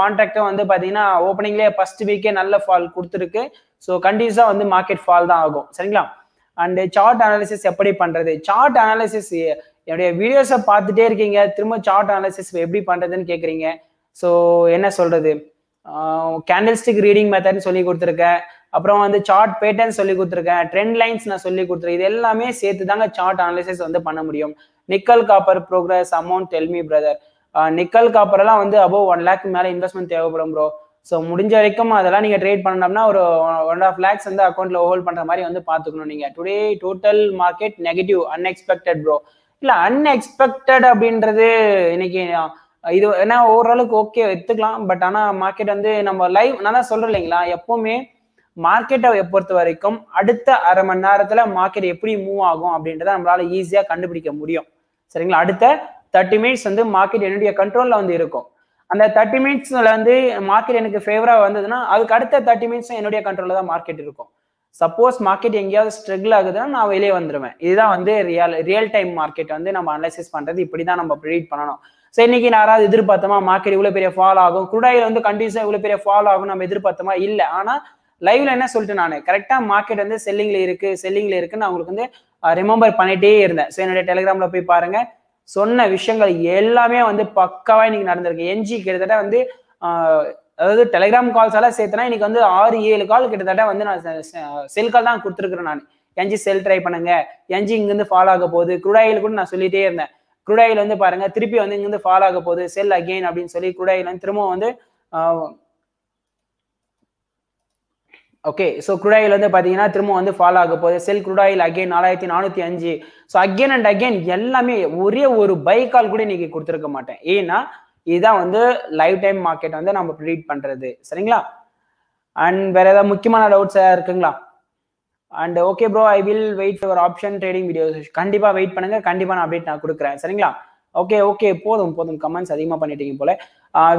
கான்ட்ராக்டும் வந்து பார்த்தீங்கன்னா ஓப்பனிங்லேயே ஃபர்ஸ்ட் வீக்கே நல்ல ஃபால் கொடுத்துருக்கு ஸோ கண்டினியூஸாக வந்து மார்க்கெட் ஃபால் தான் ஆகும் சரிங்களா அண்டு சார்ட் அனாலிசிஸ் எப்படி பண்ணுறது சார்ட் அனாலிசிஸ் என்னுடைய வீடியோஸை பார்த்துட்டே இருக்கீங்க திரும்ப சார்ட் அனாலிசிஸ் எப்படி பண்ணுறதுன்னு கேட்குறீங்க ஸோ என்ன சொல்கிறது கேண்டில் ஸ்டிக் ரீடிங் மெத்தட்னு சொல்லி கொடுத்துருக்கேன் அப்புறம் வந்து சார்ட் பேட்டர்ன் சொல்லி கொடுத்துருக்கேன் ட்ரெண்ட் லைன்ஸ் நான் சொல்லி கொடுத்துருக்கேன் இது எல்லாமே சேர்த்து தாங்க சார்ட் அனாலிசிஸ் வந்து பண்ண முடியும் nickel copper progress amount tell me brother nickel காப்பரெல்லாம் வந்து அபோவ் ஒன் லேக் மேலே இன்வெஸ்ட்மெண்ட் தேவைப்படும் ப்ரோ ஸோ முடிஞ்ச வரைக்கும் அதெல்லாம் நீங்கள் ட்ரேட் பண்ணோம்னா ஒரு ஒன் ஆஃப் லேக்ஸ் வந்து அக்கௌண்ட்டில் ஹோல்ட் பண்ணுற மாதிரி வந்து பார்த்துக்கணும் நீங்கள் today total market negative unexpected bro இல்லை அன்எக்ஸ்பெக்டட் அப்படின்றது இன்னைக்கு இது ஏன்னா ஓரளவுக்கு ஓகே எடுத்துக்கலாம் பட் ஆனால் மார்க்கெட் வந்து நம்ம லைவ் நான் தான் சொல்கிறேன் இல்லைங்களா எப்போவுமே மார்க்கெட்டை பொறுத்த வரைக்கும் அடுத்த அரை மணி நேரத்துல மார்க்கெட் எப்படி மூவ் ஆகும் அப்படின்றத நம்மளால ஈஸியா கண்டுபிடிக்க முடியும் சரிங்களா அடுத்த தேர்ட்டி மினிட்ஸ் வந்து மார்க்கெட் என்னுடைய கண்ட்ரோல்ல வந்து இருக்கும் அந்த தேர்ட்டி மினிட்ஸ்ல வந்து மார்க்கெட் எனக்கு ஃபேவரா வந்ததுன்னா அதுக்கு அடுத்த தேர்ட்டி மினிட்ஸும் என்னுடைய கண்ட்ரோல்ல தான் மார்க்கெட் இருக்கும் சப்போஸ் மார்க்கெட் எங்கேயாவது ஸ்ட்ரகிள் ஆகுதுன்னா நான் வெளியே வந்துடுவேன் இதுதான் வந்து ரியல் ரியல் டைம் மார்க்கெட் வந்து நம்ம அனலைசிஸ் பண்றது இப்படி தான் நம்ம ப்ரீட் பண்ணணும் சரி இன்னைக்கு யாராவது எதிர்பார்த்தமா மார்க்கெட் இவ்வளோ பெரிய ஃபால் ஆகும் குடாயில் வந்து கண்டினியூஸாக இவ்வளோ பெரிய ஃபால் ஆகும் நம்ம எதிர்பார்த்தமா இல்லை ஆனால் லைவ்ல என்ன சொல்லிட்டு நான் கரெக்டாக மார்க்கெட் வந்து செல்லிங்ல இருக்கு செல்லிங்ல இருக்குன்னு அவங்களுக்கு வந்து ரிமெம்பர் பண்ணிட்டே இருந்தேன் ஸோ என்னுடைய டெலிகிராம்ல போய் பாருங்க சொன்ன விஷயங்கள் எல்லாமே வந்து பக்காவா இன்னைக்கு நடந்திருக்கு என்ஜி கிட்டத்தட்ட வந்து அதாவது டெலிகிராம் கால்ஸ் எல்லாம் சேர்த்தனா இன்னைக்கு வந்து ஆறு ஏழு கால் கிட்டத்தட்ட வந்து நான் செல் கால் தான் கொடுத்துருக்குறேன் நான் என்ஜி செல் ட்ரை பண்ணுங்க என்ஜி இங்கேருந்து ஃபாலோ ஆக போகுது குருடாயில் கூட நான் சொல்லிட்டே இருந்தேன் குருடாயில் வந்து பாருங்க திருப்பி வந்து இங்கேருந்து ஃபாலோ ஆக போகுது செல் அகெயின் அப்படின்னு சொல்லி குருடாயில் வந்து திரும்பவும் வந்து ஓகே ஸோ குரூடாயில் வந்து பார்த்தீங்கன்னா திரும்ப வந்து ஃபாலோ ஆக போகுது செல் குரூடாயில் அகைன் நாலாயிரத்தி நானூற்றி அஞ்சு ஸோ அகெயின் அண்ட் அகெயின் எல்லாமே ஒரே ஒரு பை கால் கூட இன்னைக்கு கொடுத்துருக்க மாட்டேன் ஏன்னா இதுதான் வந்து லைவ் டைம் மார்க்கெட் வந்து நம்ம ரீட் பண்ணுறது சரிங்களா அண்ட் வேற ஏதாவது முக்கியமான டவுட்ஸ் இருக்குங்களா and okay bro I will wait for option trading videos கண்டிப்பாக வெயிட் பண்ணுங்க கண்டிப்பாக நான் அப்டேட் நான் கொடுக்குறேன் சரிங்களா ஓகே ஓகே போதும் போதும் கமெண்ட்ஸ் அதிகமாக பண்ணிட்டீங்க போல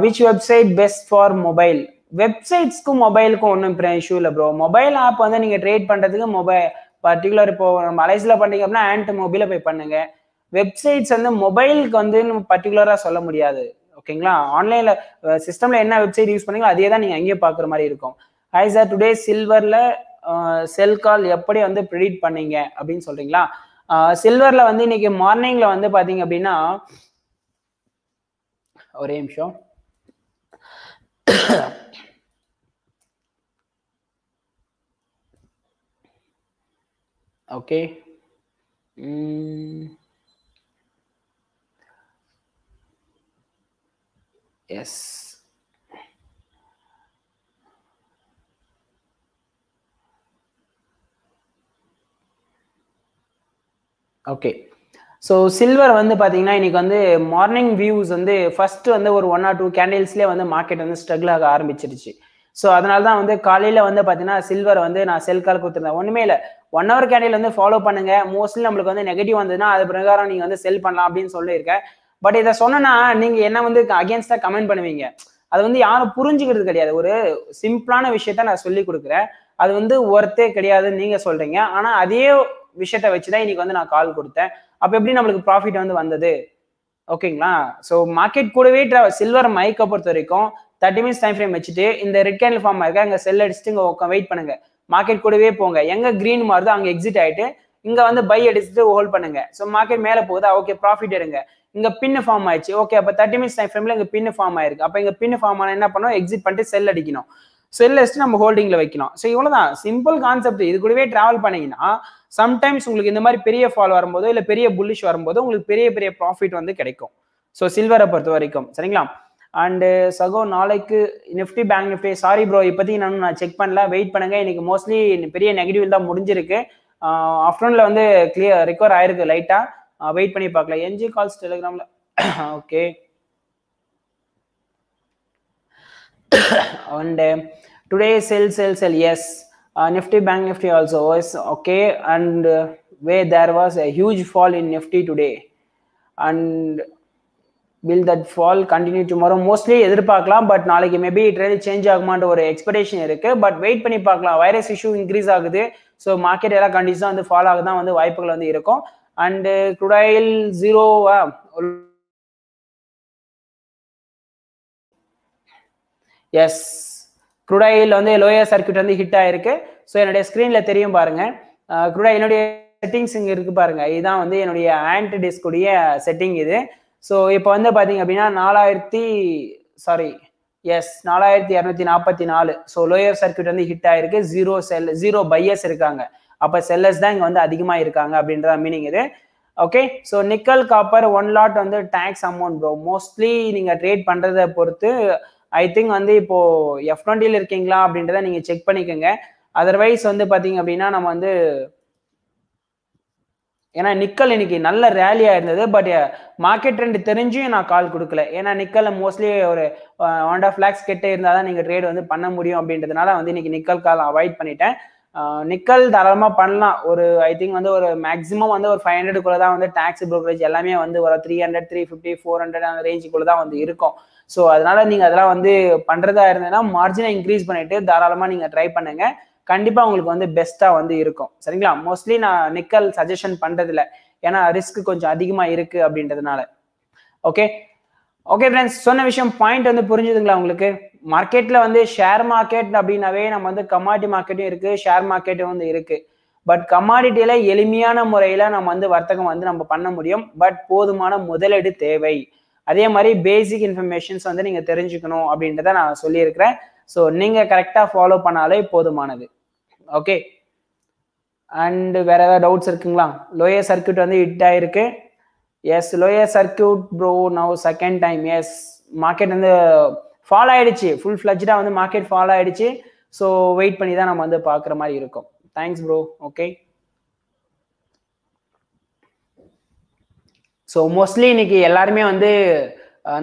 which website best for mobile வெப்சைட்ஸ்க்கும் மொபைலுக்கும் ஒன்றும் இஷ்யூ இல்லை ப்ரோ மொபைல் ஆப் வந்து நீங்கள் ட்ரேட் பண்ணுறதுக்கு மொபைல் பர்டிகுலர் இப்போ மலேசியில் பண்ணீங்க அப்படின்னா ஆண்ட் மொபைலில் போய் பண்ணுங்க வெப்சைட்ஸ் வந்து மொபைலுக்கு வந்து நம்ம பர்டிகுலராக சொல்ல முடியாது ஓகேங்களா ஆன்லைனில் சிஸ்டமில் என்ன வெப்சைட் யூஸ் பண்ணீங்களோ அதே தான் நீங்கள் அங்கேயே பார்க்குற மாதிரி இருக்கும் ஹை சார் டுடே சில்வரில் செல் கால் எப்படி வந்து ப்ரிடிக்ட் பண்ணீங்க அப்படின்னு சொல்கிறீங்களா சில்வரில் வந்து இன்னைக்கு மார்னிங்கில் வந்து பார்த்தீங்க அப்படின்னா ஒரே நிமிஷம் okay mm. yes okay so silver வந்து பார்த்தீங்கன்னா இன்னைக்கு வந்து மார்னிங் வியூஸ் வந்து ஃபர்ஸ்ட் வந்து ஒரு ஒன் ஆர் டூ கேண்டில்ஸ்லேயே வந்து மார்க்கெட் வந்து ஸ்ட்ரகிள் ஆக ஆரம்பிச்சிருச்சு ஸோ அதனால தான் வந்து காலையில் வந்து பார்த்தீங்கன்னா சில்வர் வந்து நான் செல் கால் கொடுத்துருந்தேன் ஒன்றுமே இல்லை ஒன் ஹவர் கேண்டில் வந்து ஃபாலோ பண்ணுங்க மோஸ்ட்லி நம்மளுக்கு வந்து நெகட்டிவ் வந்ததுன்னா அது பிரகாரம் நீங்கள் வந்து செல் பண்ணலாம் அப்படின்னு சொல்லியிருக்கேன் பட் இதை சொன்னா நீங்கள் என்ன வந்து அகேன்ஸ்டாக கமெண்ட் பண்ணுவீங்க அது வந்து யாரும் புரிஞ்சுக்கிறது கிடையாது ஒரு சிம்பிளான விஷயத்த நான் சொல்லி கொடுக்குறேன் அது வந்து ஒர்த்தே கிடையாதுன்னு நீங்கள் சொல்கிறீங்க ஆனால் அதே விஷயத்த வச்சு தான் இன்னைக்கு வந்து நான் கால் கொடுத்தேன் அப்போ எப்படி நம்மளுக்கு ப்ராஃபிட் வந்து வந்தது ஓகேங்களா ஸோ மார்க்கெட் கூடவே சில்வர் மைக்கை பொறுத்த வரைக்கும் தேர்ட்டி மினிட்ஸ் டைம் ஃப்ரேம் வச்சுட்டு இந்த ரெட் கேண்டில் ஃபார்ம் இருக்கா இங்கே செல் அடிச்சுட்டு இங்கே வெயிட் பண்ணுங்க மார்க்கெட் கூடவே போங்க எங்க கிரீன் மாறுதோ அங்கே எக்ஸிட் ஆயிட்டு இங்க வந்து பை அடிச்சுட்டு ஹோல்ட் பண்ணுங்க ஸோ மார்க்கெட் மேலே போகுதா ஓகே ப்ராஃபிட் எடுங்க இங்க பின் ஃபார்ம் ஆயிடுச்சு ஓகே அப்போ தேர்ட்டி மினிட்ஸ் டைம் ஃப்ரேம்ல இங்க பின் ஃபார்ம் ஆயிருக்கு அப்போ இங்க பின் ஃபார்ம் ஆனால் என்ன பண்ணும் எக்ஸிட் பண்ணிட்டு செல் அடிக்கணும் செல் அடிச்சுட்டு நம்ம ஹோல்டிங்ல வைக்கணும் ஸோ இவ்வளவுதான் சிம்பிள் கான்செப்ட் இது கூடவே டிராவல் பண்ணீங்கன்னா சம்டைம்ஸ் உங்களுக்கு இந்த மாதிரி பெரிய ஃபால் வரும்போதோ இல்லை பெரிய புல்லிஷ் வரும்போது உங்களுக்கு பெரிய பெரிய ப்ராஃபிட் வந்து கிடைக்கும் ஸோ சில்வரை பொறுத்த வரைக்கும் சரிங்களா அண்டு uh, சகோ நாளைக்கு Nifty bank Nifty sorry bro இப்போதைக்கு நான் நான் செக் பண்ணல வெயிட் பண்ணுங்க எனக்கு மோஸ்ட்லி பெரிய நெகட்டிவ் தான் முடிஞ்சிருக்கு ஆஃப்டர்நூனில் வந்து கிளியர் ரிக்கவர் ஆயிருக்கு லைட்டாக வெயிட் பண்ணி பார்க்கலாம் என்ஜி கால்ஸ் டெலிகிராமில் okay and today sell sell sell yes Nifty bank Nifty also yes okay and way there was huge fall in Nifty today and will that fall continue tomorrow mostly எதிர்பார்க்கலாம் but நாளைக்கு maybe trade change ஆகுமான்ற ஒரு expectation இருக்கு but wait பண்ணி பார்க்கலாம் virus issue increase ஆகுது so market எல்லா condition வந்து ஃபால் ஆக தான் வந்து வாய்ப்புகள் வந்து இருக்கும் அண்டு குடாயில் ஜீரோ எஸ் குடாயில் வந்து லோயர் சர்க்கியூட் வந்து ஹிட் ஆயிருக்கு ஸோ என்னுடைய ஸ்க்ரீனில் தெரியும் பாருங்க uh, என்னுடைய செட்டிங்ஸ் இங்கே இருக்கு பாருங்க இதுதான் வந்து என்னுடைய ஆண்ட் டிஸ்குடைய செட்டிங் இது ஸோ இப்போ வந்து பார்த்தீங்க அப்படின்னா நாலாயிரத்தி சாரி எஸ் நாலாயிரத்தி இரநூத்தி நாற்பத்தி நாலு ஸோ லோயர் சர்க்கியூட் வந்து ஹிட் ஆயிருக்கு ஜீரோ செல் ஜீரோ பையஸ் இருக்காங்க அப்போ செல்லர்ஸ் தான் இங்கே வந்து அதிகமாக இருக்காங்க அப்படின்றத மீனிங் இது okay so nickel copper one lot வந்து டேக்ஸ் அமௌண்ட் ப்ரோ மோஸ்ட்லி நீங்கள் ட்ரேட் பண்ணுறதை பொறுத்து ஐ திங்க் வந்து இப்போது எஃப் டுவெண்ட்டியில் இருக்கீங்களா அப்படின்றத நீங்கள் செக் பண்ணிக்கோங்க அதர்வைஸ் வந்து பார்த்தீங்க அப்படின்னா நம்ம வந்து ஏன்னா நிக்கல் இன்னைக்கு நல்ல ரேலியாக இருந்தது பட் மார்க்கெட் ட்ரெண்ட் தெரிஞ்சும் நான் கால் கொடுக்கல ஏன்னா நிக்கல் மோஸ்ட்லி ஒரு ஒன் ஆஃப் லேக்ஸ் கிட்டே இருந்தால் தான் நீங்கள் ட்ரேட் வந்து பண்ண முடியும் அப்படின்றதுனால வந்து இன்னைக்கு நிக்கல் கால் அவாய்ட் பண்ணிட்டேன் நிக்கல் தாராளமாக பண்ணலாம் ஒரு ஐ திங்க் வந்து ஒரு மேக்ஸிமம் வந்து ஒரு ஃபைவ் ஹண்ட்ரடுக்குள்ளே தான் வந்து டேக்ஸ் ப்ரோக்கரேஜ் எல்லாமே வந்து ஒரு three hundred three fifty four hundred அந்த ரேஞ்சுக்குள்ளே தான் வந்து இருக்கும் ஸோ அதனால நீங்கள் அதெல்லாம் வந்து பண்ணுறதா இருந்ததுன்னா மார்ஜினை இன்க்ரீஸ் பண்ணிட்டு தாராளமாக நீங்கள் ட்ரை பண்ணுங்கள் கண்டிப்பாக உங்களுக்கு வந்து பெஸ்ட்டாக வந்து இருக்கும் சரிங்களா மோஸ்ட்லி நான் நிக்கல் சஜஷன் பண்ணுறதில்ல ஏன்னா ரிஸ்க் கொஞ்சம் அதிகமாக இருக்குது அப்படின்றதுனால ஓகே ஓகே ஃப்ரெண்ட்ஸ் சொன்ன விஷயம் பாயிண்ட் வந்து புரிஞ்சுதுங்களா உங்களுக்கு மார்க்கெட்டில் வந்து ஷேர் மார்க்கெட் அப்படின்னாவே நம்ம வந்து கமாடிட்டி மார்க்கெட்டும் இருக்குது ஷேர் மார்க்கெட்டும் வந்து இருக்குது பட் கமாடிட்டியில் எளிமையான முறையில் நம்ம வந்து வர்த்தகம் வந்து நம்ம பண்ண முடியும் பட் போதுமான முதலீடு தேவை அதே மாதிரி பேசிக் இன்ஃபர்மேஷன்ஸ் வந்து நீங்கள் தெரிஞ்சுக்கணும் அப்படின்றத நான் சொல்லியிருக்கிறேன் ஸோ நீங்கள் கரெக்டாக ஃபாலோ பண்ணாலே போதுமானது ஓகே அண்டு வேறு ஏதாவது டவுட்ஸ் இருக்குங்களா லோயர் சர்க்கியூட் வந்து ஹிட் ஆயிருக்கு yes lower circuit bro now second time yes market வந்து ஃபாலோ ஆகிடுச்சு ஃபுல் ஃப்ளட்ஜாக வந்து மார்க்கெட் ஃபாலோ ஆயிடுச்சு ஸோ வெயிட் பண்ணி தான் நம்ம வந்து பார்க்குற மாதிரி இருக்கும் thanks bro okay so mostly இன்னைக்கு எல்லாருமே வந்து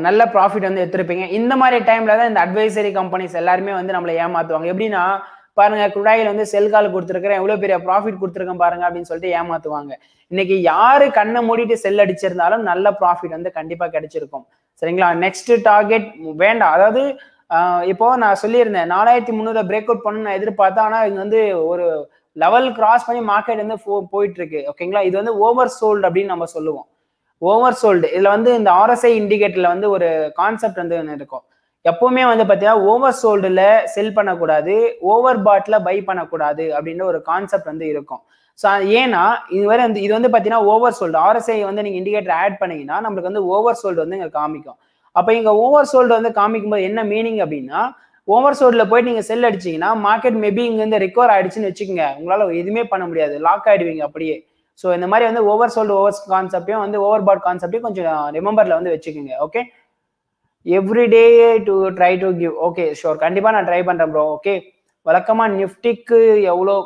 நல்ல ப்ராஃபிட் வந்து எடுத்திருப்பீங்க இந்த மாதிரி டைம்ல தான் இந்த அட்வைசரி கம்பெனிஸ் எல்லாருமே வந்து நம்மளை ஏமாத்துவாங்க எப்படின்னா பாருங்க குடாயில் வந்து செல் கால் கொடுத்துருக்குறேன் எவ்வளோ பெரிய ப்ராஃபிட் கொடுத்துருக்கேன் பாருங்க அப்படின்னு சொல்லிட்டு ஏமாத்துவாங்க இன்னைக்கு யாரு கண்ணை மூடிட்டு செல் அடிச்சிருந்தாலும் நல்ல ப்ராஃபிட் வந்து கண்டிப்பாக கிடைச்சிருக்கும் சரிங்களா நெக்ஸ்ட் டார்கெட் வேண்டாம் அதாவது இப்போ நான் சொல்லியிருந்தேன் நாலாயிரத்தி முந்நூறு பிரேக் அவுட் பண்ண நான் எதிர்பார்த்தேன் ஆனா இங்க வந்து ஒரு லெவல் கிராஸ் பண்ணி மார்க்கெட் வந்து போயிட்டு இருக்கு ஓகேங்களா இது வந்து ஓவர் சோல்டு அப்படின்னு நம்ம சொல்லுவோம் ஓவர் சோல்டு இதில் வந்து இந்த ஆர்எஸ்ஐ இண்டிகேட்டரில் வந்து ஒரு கான்செப்ட் வந்து ஒன்று இருக்கும் எப்பவுமே வந்து பார்த்தீங்கன்னா ஓவர் சோல்டில் செல் பண்ணக்கூடாது ஓவர் பாட்டில் பை பண்ணக்கூடாது அப்படின்ற ஒரு கான்செப்ட் வந்து இருக்கும் ஸோ ஏன்னா இது வரை வந்து இது வந்து பார்த்தீங்கன்னா ஓவர் சோல்டு ஆர்எஸ்ஐ வந்து நீங்கள் இண்டிகேட்டர் ஆட் பண்ணீங்கன்னா நம்மளுக்கு வந்து ஓவர் சோல்டு வந்து இங்கே காமிக்கும் அப்போ இங்கே ஓவர் சோல்டு வந்து காமிக்கும்போது என்ன மீனிங் அப்படின்னா ஓவர் சோல்டில் போய்ட்டு நீங்கள் செல் அடிச்சிங்கன்னா மார்க்கெட் மேபி இங்கேருந்து ரெக்கவர் ஆகிடுச்சின்னு வச்சுக்கோங்க உங்களால் எதுவுமே பண்ண முடியாது லாக் ஆகிடுவீங்க அப்படியே ஸோ இந்த மாதிரி வந்து ஓவர் சோல்டு ஓவர்ஸ் கான்செப்டையும் வந்து ஓவர் பாட் கான்செப்டையும் கொஞ்சம் ரிமெம்பரில் வந்து வச்சுக்கோங்க okay every day to try to give okay sure கண்டிப்பாக நான் ட்ரை பண்ணுறேன் ப்ரோ ஓகே வழக்கமாக நிஃப்டிக்கு எவ்வளோ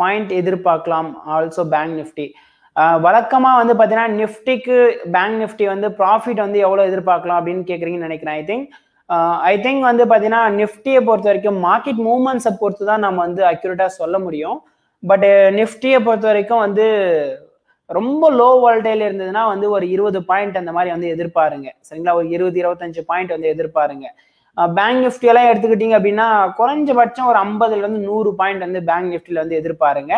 பாயிண்ட் எதிர்பார்க்கலாம் ஆல்சோ பேங்க் நிஃப்டி வழக்கமாக வந்து பார்த்தீங்கன்னா நிஃப்டிக்கு பேங்க் நிஃப்டி வந்து ப்ராஃபிட் வந்து எவ்வளோ எதிர்பார்க்கலாம் அப்படின்னு கேட்குறீங்கன்னு நினைக்கிறேன் ஐ திங்க் ஐ திங்க் வந்து பார்த்தீங்கன்னா நிஃப்டியை பொறுத்த வரைக்கும் மார்க்கெட் மூவ்மெண்ட்ஸை பொறுத்து தான் நம்ம வந்து அக்யூரேட்டாக சொல்ல முடியும் பட் நிஃப்டியை பொறுத்த வரைக்கும் வந்து ரொம்ப லோ வால்டேல இருந்ததுன்னா வந்து ஒரு இருபது பாயிண்ட் அந்த மாதிரி வந்து எதிர்பாருங்க சரிங்களா ஒரு இருபது இருபத்தஞ்சு பாயிண்ட் வந்து எதிர்பாருங்க பேங்க் நிஃப்டி எல்லாம் எடுத்துக்கிட்டீங்க அப்படின்னா குறைஞ்சபட்சம் ஒரு ஐம்பதுலேருந்து நூறு பாயிண்ட் வந்து பேங்க் நிஃப்டியில் வந்து எதிர்பாருங்க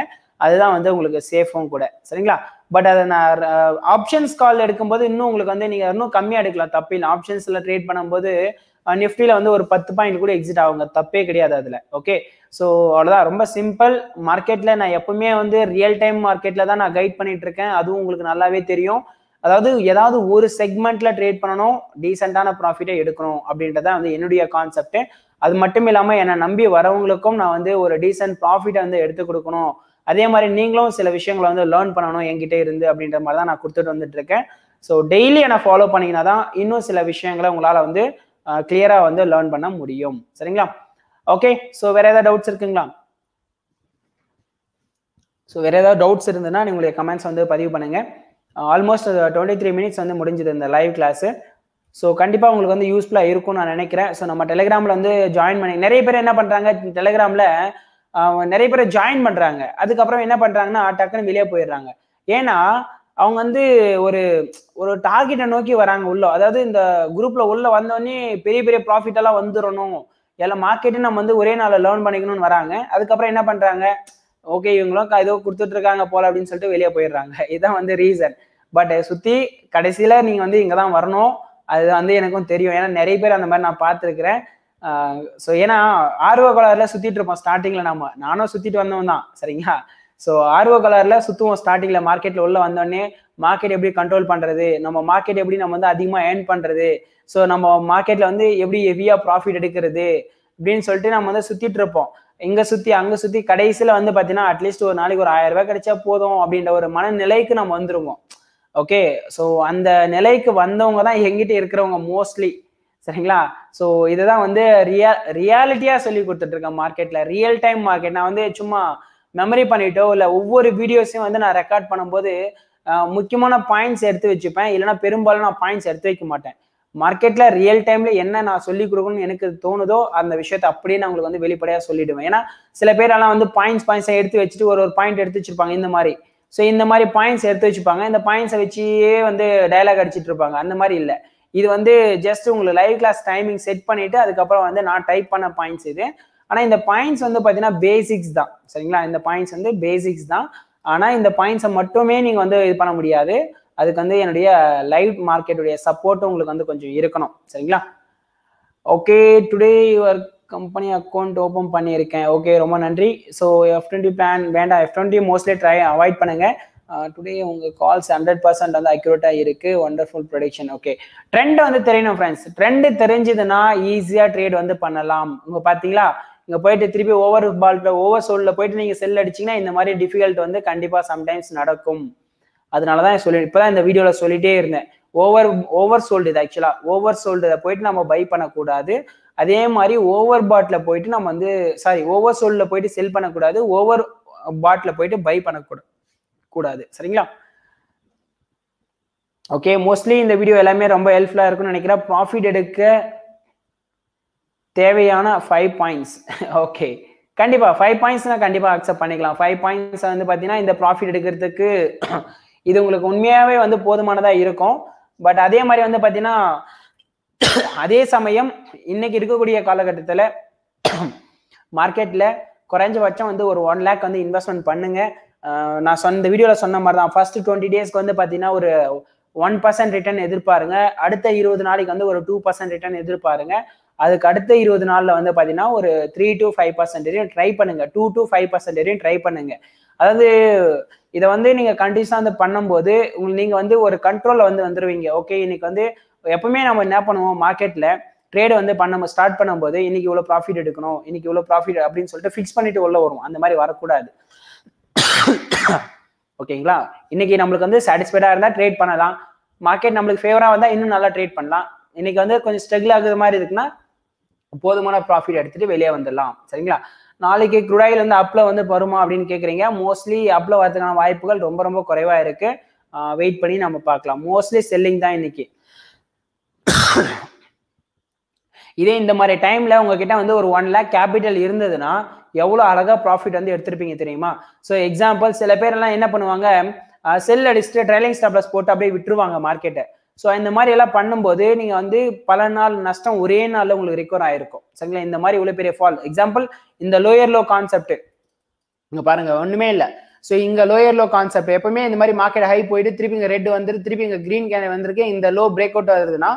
அதுதான் வந்து உங்களுக்கு சேஃபும் கூட சரிங்களா பட் அதை நான் ஆப்ஷன்ஸ் கால் எடுக்கும்போது இன்னும் உங்களுக்கு வந்து நீங்கள் இன்னும் கம்மியாக எடுக்கலாம் தப்பில்லை ஆப்ஷன்ஸில் ட்ரேட் பண்ணும்போது நிஃப்டியில் வந்து ஒரு பத்து பாயிண்ட் கூட எக்ஸிட் ஆகுங்க தப்பே கிடையாது அதில் ஓகே ஸோ அவ்வளோதான் ரொம்ப சிம்பிள் மார்க்கெட்டில் நான் எப்பவுமே வந்து ரியல் டைம் மார்க்கெட்டில் தான் நான் கைட் பண்ணிட்டு இருக்கேன் அதுவும் உங்களுக்கு நல்லாவே தெரியும் அதாவது ஏதாவது ஒரு செக்மெண்ட்ல ட்ரேட் பண்ணணும் டீசெண்டான ப்ராஃபிட்டை எடுக்கணும் அப்படின்றத வந்து என்னுடைய கான்செப்ட்டு அது மட்டும் இல்லாமல் என்னை நம்பி வரவங்களுக்கும் நான் வந்து ஒரு டீசென்ட் ப்ராஃபிட்டை வந்து எடுத்து கொடுக்கணும் அதே மாதிரி நீங்களும் சில விஷயங்களை வந்து லேர்ன் பண்ணணும் என்கிட்ட இருந்து அப்படின்ற மாதிரி தான் நான் கொடுத்துட்டு வந்துட்டு இருக்கேன் ஸோ டெய்லி என்னை ஃபாலோ பண்ணிங்கன்னா தான் இன்னும் சில விஷயங்களை உங்களால் வந்து கிளியராக வந்து லேர்ன் பண்ண முடியும் சரிங்களா ஓகே ஸோ வேற ஏதாவது டவுட்ஸ் இருக்குங்களா ஸோ வேற ஏதாவது டவுட்ஸ் இருந்ததுன்னா நீங்களுடைய கமெண்ட்ஸ் வந்து பதிவு பண்ணுங்க ஆல்மோஸ்ட் டுவெண்ட்டி த்ரீ மினிட்ஸ் வந்து முடிஞ்சது இந்த லைவ் கிளாஸ் ஸோ கண்டிப்பாக உங்களுக்கு வந்து யூஸ்ஃபுல்லாக இருக்கும்னு நான் நினைக்கிறேன் ஸோ நம்ம டெலிகிராமில் வந்து ஜாயின் பண்ணி நிறைய பேர் என்ன பண்ணுறாங்க டெலிகிராமில் நிறைய பேர் ஜாயின் பண்ணுறாங்க அதுக்கப்புறம் என்ன பண்ணுறாங்கன்னா டக்குன்னு வெளியே போயிடுறாங்க ஏன்னா அவங்க வந்து ஒரு ஒரு டார்கெட்டை நோக்கி வராங்க உள்ள அதாவது இந்த குரூப்ல உள்ள வந்தோடனே பெரிய பெரிய ப்ராஃபிட் எல்லாம் வந்துடணும் எல்லாம் மார்க்கெட்டும் நம்ம வந்து ஒரே நாளில் லேர்ன் பண்ணிக்கணும்னு வராங்க அதுக்கப்புறம் என்ன பண்றாங்க ஓகே இவங்களும் ஏதோ கொடுத்துட்டு இருக்காங்க போல அப்படின்னு சொல்லிட்டு வெளியே போயிடுறாங்க இதுதான் வந்து ரீசன் பட் சுத்தி கடைசியில நீங்க வந்து இங்க தான் வரணும் அது வந்து எனக்கும் தெரியும் ஏன்னா நிறைய பேர் அந்த மாதிரி நான் பார்த்துருக்குறேன் ஸோ ஏன்னா ஆர்வ கோளாறுல சுத்திட்டு இருப்போம் ஸ்டார்டிங்ல நம்ம நானும் சுத்திட்டு வந்தவன் தான் சரிங்களா ஸோ ஆர்வோ கலரில் சுற்றுவோம் ஸ்டார்டிங்கில் மார்க்கெட்டில் உள்ளே வந்தோடனே மார்க்கெட் எப்படி கண்ட்ரோல் பண்ணுறது நம்ம மார்க்கெட் எப்படி நம்ம வந்து அதிகமாக ஏர்ன் பண்ணுறது ஸோ நம்ம மார்க்கெட்டில் வந்து எப்படி ஹெவியாக ப்ராஃபிட் எடுக்கிறது அப்படின்னு சொல்லிட்டு நம்ம வந்து சுற்றிட்டு இருப்போம் இங்கே சுற்றி அங்கே சுற்றி கடைசியில் வந்து பார்த்தீங்கன்னா அட்லீஸ்ட் ஒரு நாளைக்கு ஒரு ஆயிரம் ரூபாய் கிடைச்சா போதும் அப்படின்ற ஒரு மனநிலைக்கு நம்ம வந்துருவோம் ஓகே ஸோ அந்த நிலைக்கு வந்தவங்க தான் எங்கிட்ட இருக்கிறவங்க மோஸ்ட்லி சரிங்களா ஸோ இதை தான் வந்து ரியா ரியாலிட்டியாக சொல்லி கொடுத்துட்ருக்கேன் மார்க்கெட்டில் ரியல் டைம் மார்க்கெட் நான் வந்து சும்மா மெமரி பண்ணிட்டோ இல்லை ஒவ்வொரு வீடியோஸையும் வந்து நான் ரெக்கார்ட் பண்ணும்போது முக்கியமான பாயிண்ட்ஸ் எடுத்து வச்சுப்பேன் இல்லைனா பெரும்பாலும் நான் பாயிண்ட்ஸ் எடுத்து வைக்க மாட்டேன் மார்க்கெட்டில் ரியல் டைமில் என்ன நான் சொல்லி கொடுக்கணும்னு எனக்கு தோணுதோ அந்த விஷயத்த அப்படியே நான் உங்களுக்கு வந்து வெளிப்படையாக சொல்லிடுவேன் ஏன்னா சில பேரெல்லாம் வந்து பாயிண்ட்ஸ் பாயிண்ட்ஸை எடுத்து வச்சுட்டு ஒரு ஒரு பாயிண்ட் எடுத்து வச்சிருப்பாங்க இந்த மாதிரி ஸோ இந்த மாதிரி பாயிண்ட்ஸ் எடுத்து வச்சுப்பாங்க இந்த பாயிண்ட்ஸை வச்சே வந்து டைலாக் அடிச்சிட்டு இருப்பாங்க அந்த மாதிரி இல்லை இது வந்து ஜஸ்ட் உங்களுக்கு லைவ் கிளாஸ் டைமிங் செட் பண்ணிட்டு அதுக்கப்புறம் வந்து நான் டைப் பண்ண பாயிண்ட்ஸ் இது ஆனால் இந்த பாயிண்ட்ஸ் வந்து பார்த்தீங்கன்னா பேசிக்ஸ் தான் சரிங்களா இந்த பாயிண்ட்ஸ் வந்து பேசிக்ஸ் தான் ஆனால் இந்த பாயிண்ட்ஸை மட்டுமே நீங்கள் வந்து இது பண்ண முடியாது அதுக்கு வந்து என்னுடைய லைவ் மார்க்கெட்டுடைய சப்போர்ட்டும் உங்களுக்கு வந்து கொஞ்சம் இருக்கணும் சரிங்களா okay today your company account open பண்ணியிருக்கேன் ஓகே ரொம்ப நன்றி ஸோ எஃப் டுவெண்ட்டி பிளான் வேண்டாம் F twenty mostly try avoid பண்ணுங்கள் டுடே உங்கள் கால்ஸ் ஹண்ட்ரட் பர்சன்ட் வந்து அக்யூரேட்டாக இருக்குது ஒண்டர்ஃபுல் ப்ரொடக்ஷன் ஓகே ட்ரெண்ட் வந்து தெரியணும் ஃப்ரெண்ட்ஸ் ட்ரெண்டு தெரிஞ்சதுன்னா ஈஸியாக ட்ரேட் வந்து பண்ணலாம் உங்கள் பார்த்தீங்களா இங்கே போயிட்டு திருப்பி ஓவர் பால் ஓவர் சோலில் போயிட்டு நீங்கள் செல் அடிச்சிங்கன்னா இந்த மாதிரி டிஃபிகல்ட் வந்து கண்டிப்பாக சம்டைம்ஸ் நடக்கும் அதனால தான் சொல்லி இப்போ தான் இந்த வீடியோவில் சொல்லிகிட்டே இருந்தேன் ஓவர் ஓவர் சோல்டு இது ஆக்சுவலாக ஓவர் சோல்டு இதை போயிட்டு நம்ம பை பண்ணக்கூடாது அதே மாதிரி ஓவர் பாட்டில் போயிட்டு நம்ம வந்து சாரி ஓவர் சோல்டில் போயிட்டு செல் பண்ணக்கூடாது ஓவர் பாட்டில் போயிட்டு பை பண்ணக்கூடாது கூடாது சரிங்களா ஓகே மோஸ்ட்லி இந்த வீடியோ எல்லாமே ரொம்ப ஹெல்ப்ஃபுல்லாக இருக்கும்னு நினைக்கிறேன் ப்ராஃபிட் எடுக்க தேவையான ஃபைவ் பாயிண்ட்ஸ் ஓகே கண்டிப்பாக ஃபைவ் பாயிண்ட்ஸ்னால் கண்டிப்பாக அக்செப்ட் பண்ணிக்கலாம் ஃபைவ் பாயிண்ட்ஸ் வந்து பார்த்தீங்கன்னா இந்த ப்ராஃபிட் எடுக்கிறதுக்கு இது உங்களுக்கு உண்மையாகவே வந்து போதுமானதாக இருக்கும் பட் அதே மாதிரி வந்து பார்த்தீங்கன்னா அதே சமயம் இன்னைக்கு இருக்கக்கூடிய காலகட்டத்தில் மார்க்கெட்டில் குறைஞ்சபட்சம் வந்து ஒரு ஒன் லேக் வந்து இன்வெஸ்ட்மெண்ட் பண்ணுங்க நான் சொன்ன இந்த வீடியோவில் சொன்ன மாதிரி தான் ஃபர்ஸ்ட் டுவெண்ட்டி டேஸ்க்கு வந்து பார்த்தீங்கன்னா ஒரு ஒன் பர்சன்ட் ரிட்டர்ன் எதிர்பாருங்க அடுத்த இருபது நாளைக்கு வந்து ஒரு டூ பர்சன்ட் ரிட்டர்ன் எதிர்பாருங்க அதுக்கு அடுத்த இருபது நாளில் வந்து பார்த்தீங்கன்னா ஒரு த்ரீ டு ஃபைவ் பர்சன்டேஜையும் ட்ரை பண்ணுங்க டூ டு ஃபைவ் பர்சன்டேஜையும் ட்ரை பண்ணுங்க அதாவது இதை வந்து நீங்க கண்டிஷனாக வந்து பண்ணும்போது நீங்க வந்து ஒரு கண்ட்ரோல்ல வந்து வந்துருவீங்க ஓகே இன்னைக்கு வந்து எப்பவுமே நம்ம என்ன பண்ணுவோம் மார்க்கெட்ல ட்ரேடு வந்து பண்ண ஸ்டார்ட் பண்ணும்போது இன்னைக்கு இவ்வளோ ப்ராஃபிட் எடுக்கணும் இன்னைக்கு இவ்வளோ ப்ராஃபிட் அப்படின்னு சொல்லிட்டு ஃபிக்ஸ் பண்ணிட்டு உள்ள வரும் அந்த மாதிரி வரக்கூடாது ஓகேங்களா இன்னைக்கு நம்மளுக்கு வந்து சாட்டிஸ்ஃபைடாக இருந்தால் ட்ரேட் பண்ணலாம் மார்க்கெட் நம்மளுக்கு ஃபேவராக வந்தால் இன்னும் நல்லா ட்ரேட் பண்ணலாம் இன்னைக்கு வந்து கொஞ்சம் ஸ்ட்ரகிள் ஆகுது மாதிரி இருக்குன்னா போதுமான ப்ராஃபிட் எடுத்துட்டு வெளியே வந்துடலாம் சரிங்களா நாளைக்கு குடாயில் வந்து அப்பில் வந்து வருமா அப்படின்னு கேட்குறீங்க மோஸ்ட்லி அப்பில் வரதுக்கான வாய்ப்புகள் ரொம்ப ரொம்ப குறைவாக இருக்கு வெயிட் பண்ணி நம்ம பார்க்கலாம் மோஸ்ட்லி செல்லிங் தான் இன்னைக்கு இதே இந்த மாதிரி டைமில் உங்ககிட்ட வந்து ஒரு ஒன் லேக் கேபிட்டல் இருந்ததுன்னா எவ்வளோ அழகாக ப்ராஃபிட் வந்து எடுத்திருப்பீங்க தெரியுமா ஸோ எக்ஸாம்பிள் சில பேர் எல்லாம் என்ன பண்ணுவாங்க செல் அடிச்சுட்டு ட்ரைலிங் ஸ்டாப்ல போட்டு அப்படியே விட்டுருவாங்க மார்க்கெட்டை ஸோ இந்த மாதிரி எல்லாம் பண்ணும்போது நீங்கள் வந்து பல நாள் நஷ்டம் ஒரே நாளில் உங்களுக்கு ரெக்கவர் ஆயிருக்கும் சரிங்களா இந்த மாதிரி இவ்வளோ பெரிய ஃபால் எக்ஸாம்பிள் இந்த லோயர் லோ கான்செப்ட் இங்கே பாருங்க ஒன்றுமே இல்லை ஸோ இங்கே லோயர் லோ கான்செப்ட் எப்பவுமே இந்த மாதிரி மார்க்கெட் ஹை போயிட்டு திருப்பி இங்கே ரெட் வந்துரு திருப்பி இங்கே க்ரீன் கேண்டல் வந்திருக்கு இந்த லோ பிரேக் அவுட் வருதுன்னா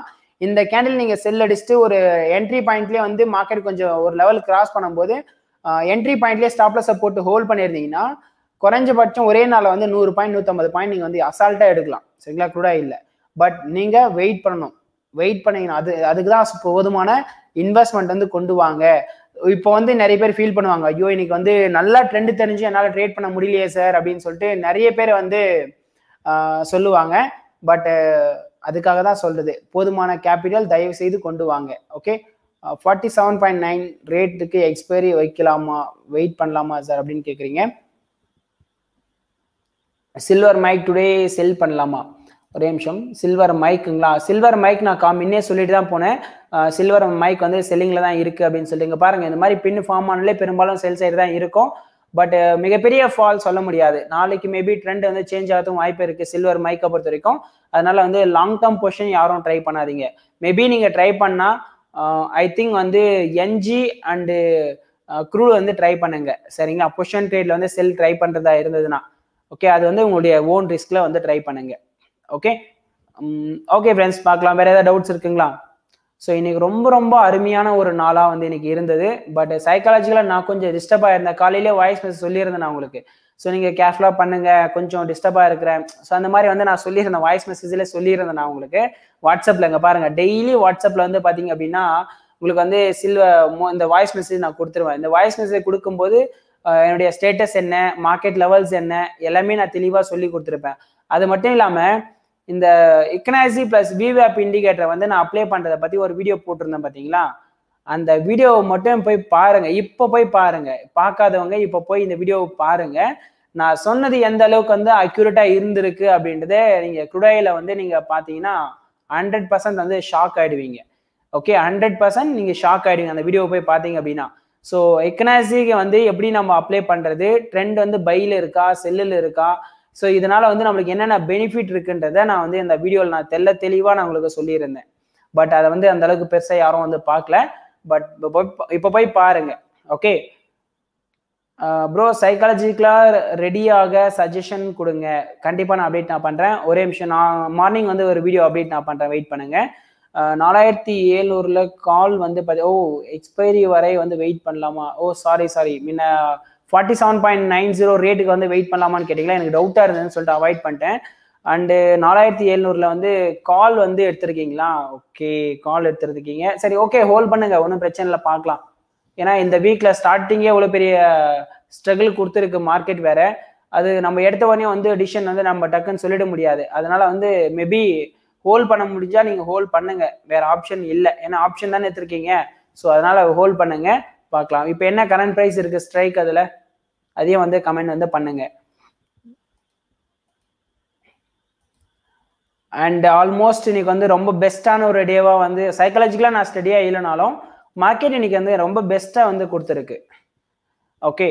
இந்த கேண்டில் நீங்கள் செல் அடிச்சுட்டு ஒரு என்ட்ரி பாயிண்ட்லேயே வந்து மார்க்கெட் கொஞ்சம் ஒரு லெவல் கிராஸ் பண்ணும்போது என்ட்ரி பாயிண்ட்லேயே ஸ்டாப்லஸை போட்டு ஹோல்ட் பண்ணியிருந்தீங்கன்னா குறைஞ்சபட்சம் ஒரே நாளில் வந்து நூறு பாயிண்ட் நூற்றம்பது பாயிண்ட் நீங்கள் வந்து அசால்ட்டாக எடுக்கலாம் சரிங்களா கூட இல்லை பட் நீங்கள் வெயிட் பண்ணணும் வெயிட் பண்ணிக்கணும் அது அதுக்கு தான் போதுமான இன்வெஸ்ட்மெண்ட் வந்து கொண்டு வாங்க இப்போ வந்து நிறைய பேர் ஃபீல் பண்ணுவாங்க ஐயோ இன்னைக்கு வந்து நல்லா ட்ரெண்டு தெரிஞ்சு என்னால் ட்ரேட் பண்ண முடியலையே சார் அப்படின்னு சொல்லிட்டு நிறைய பேர் வந்து சொல்லுவாங்க பட்டு அதுக்காக தான் சொல்றது போதுமான கேபிட்டல் தயவு செய்து கொண்டு வாங்க okay forty seven point nine ரேட்டுக்கு எக்ஸ்பைரி வைக்கலாமா வெயிட் பண்ணலாமா சார் அப்படின்னு கேட்குறீங்க சில்வர் மைக் டுடே செல் பண்ணலாமா ஒரே நிமிஷம் சில்வர் மைக்குங்களா சில்வர் மைக் நான் காம் இன்னே சொல்லிட்டு தான் போனேன் சில்வர் மைக் வந்து செல்லிங்கில் தான் இருக்குது அப்படின்னு சொல்லிட்டு பாருங்கள் இந்த மாதிரி பின் ஃபார்ம் ஆனாலே பெரும்பாலும் செல் சைடு தான் இருக்கும் பட் மிகப்பெரிய ஃபால் சொல்ல முடியாது நாளைக்கு மேபி ட்ரெண்ட் வந்து சேஞ்ச் ஆகிறதும் வாய்ப்பு இருக்குது சில்வர் மைக்கை பொறுத்த வரைக்கும் அதனால வந்து லாங் டேர்ம் பொசிஷன் யாரும் ட்ரை பண்ணாதீங்க மேபி நீங்கள் ட்ரை பண்ணால் ஐ திங்க் வந்து என்ஜி அண்டு குரூ வந்து ட்ரை பண்ணுங்க சரிங்களா பொசிஷன் ட்ரேட்ல வந்து செல் ட்ரை பண்ணுறதா இருந்ததுன்னா ஓகே அது வந்து உங்களுடைய ஓன் ரிஸ்கில் வந்து ட்ரை பண்ணுங்கள் ஓகே ஓகே ஃப்ரெண்ட்ஸ் பார்க்கலாம் வேறு ஏதாவது டவுட்ஸ் இருக்குங்களா ஸோ இன்னைக்கு ரொம்ப ரொம்ப அருமையான ஒரு நாளாக வந்து இன்னைக்கு இருந்தது பட் சைக்காலஜிக்கலாக நான் கொஞ்சம் டிஸ்டர்ப் ஆயிருந்தேன் காலையிலே வாய்ஸ் மெசேஜ் சொல்லியிருந்தேன் நான் உங்களுக்கு ஸோ நீங்கள் கேர்ஃபுல்லாக பண்ணுங்கள் கொஞ்சம் டிஸ்டர்பாக இருக்கிறேன் ஸோ அந்த மாதிரி வந்து நான் சொல்லியிருந்தேன் வாய்ஸ் மெசேஜில் சொல்லியிருந்தேன் நான் உங்களுக்கு வாட்ஸ்அப்பில் இங்கே பாருங்கள் டெய்லி வாட்ஸ்அப்பில் வந்து பார்த்தீங்க அப்படின்னா உங்களுக்கு வந்து சில்வ இந்த வாய்ஸ் மெசேஜ் நான் கொடுத்துருவேன் இந்த வாய்ஸ் மெசேஜ் கொடுக்கும்போது என்னுடைய ஸ்டேட்டஸ் என்ன மார்க்கெட் லெவல்ஸ் என்ன எல்லாமே நான் தெளிவாக சொல்லி கொடுத்துருப்பேன் அது மட்டும் இல்லாமல் இந்த இக்கனாசி பிளஸ் விவேப் இண்டிகேட்டர் வந்து நான் அப்ளை பண்ணுறதை பற்றி ஒரு வீடியோ போட்டிருந்தேன் பார்த்தீங்களா அந்த வீடியோவை மட்டும் போய் பாருங்க இப்போ போய் பாருங்க பார்க்காதவங்க இப்போ போய் இந்த வீடியோவை பாருங்க நான் சொன்னது எந்த அளவுக்கு வந்து அக்யூரேட்டா இருந்திருக்கு அப்படின்றத நீங்க குடையில வந்து நீங்க பாத்தீங்கன்னா ஹண்ட்ரட் பர்சன்ட் வந்து ஷாக் ஆயிடுவீங்க ஓகே ஹண்ட்ரட் பர்சன்ட் நீங்க ஷாக் ஆயிடுவீங்க அந்த வீடியோ போய் பார்த்தீங்க அப்படின்னா ஸோ எக்கனாசிக்கு வந்து எப்படி நம்ம அப்ளை பண்றது ட்ரெண்ட் வந்து பையில் இருக்கா செல்லில் இருக்கா ஸோ இதனால வந்து நம்மளுக்கு என்னென்ன பெனிஃபிட் இருக்குன்றதை நான் வந்து இந்த வீடியோவில் நான் தெல்ல தெளிவாக நான் உங்களுக்கு சொல்லியிருந்தேன் பட் அதை வந்து அந்த அளவுக்கு பெருசாக யாரும் வந்து பார்க்கல பட் இப்போ போய் பாருங்க ஓகே ப்ரோ சைக்காலஜிக்கலாக ரெடியாக சஜஷன் கொடுங்க கண்டிப்பாக நான் அப்டேட் நான் பண்ணுறேன் ஒரே நிமிஷம் நான் மார்னிங் வந்து ஒரு வீடியோ அப்டேட் நான் பண்ணுறேன் வெயிட் பண்ணுங்கள் நாலாயிரத்தி ஏழ்நூறில் கால் வந்து பார்த்தீங்க ஓ எக்ஸ்பைரி வரை வந்து வெயிட் பண்ணலாமா ஓ சாரி சாரி முன்ன forty seven point nine zero ரேட்டுக்கு வந்து வெயிட் பண்ணலாமான்னு கேட்டீங்களா எனக்கு டவுட்டாக இருந்ததுன்னு சொல்லிட்டு அவாய்ட் பண்ணிட்டேன் அண்டு நாலாயிரத்தி எழுநூறில் வந்து கால் வந்து எடுத்திருக்கீங்களா ஓகே கால் எடுத்துருக்கீங்க சரி ஓகே ஹோல்ட் பண்ணுங்க ஒன்றும் பிரச்சனை இல்லை பார்க்கலாம் ஏன்னா இந்த வீக்கில் ஸ்டார்டிங்கே இவ்வளோ பெரிய ஸ்ட்ரகிள் கொடுத்துருக்கு மார்க்கெட் வேற அது நம்ம எடுத்த உடனே வந்து டிசிஷன் வந்து நம்ம டக்குன்னு சொல்லிட முடியாது அதனால வந்து மேபி ஹோல்ட் பண்ண முடிஞ்சா நீங்கள் ஹோல்ட் பண்ணுங்க வேற ஆப்ஷன் இல்லை ஏன்னா ஆப்ஷன் தானே எடுத்திருக்கீங்க ஸோ அதனால ஹோல்ட் பண்ணுங்க பார்க்கலாம் இப்போ என்ன கரண்ட் ப்ரைஸ் இருக்கு ஸ்ட்ரைக் அதில் அதையும் வந்து கமெண்ட் வந்து பண்ணுங்க அண்ட் ஆல்மோஸ்ட் இன்னைக்கு வந்து ரொம்ப பெஸ்ட்டான ஒரு டேவாக வந்து சைக்காலஜிக்கலாக நான் ஸ்டடியாக இல்லைனாலும் மார்க்கெட் இன்னைக்கு வந்து ரொம்ப பெஸ்ட்டாக வந்து கொடுத்துருக்கு ஓகே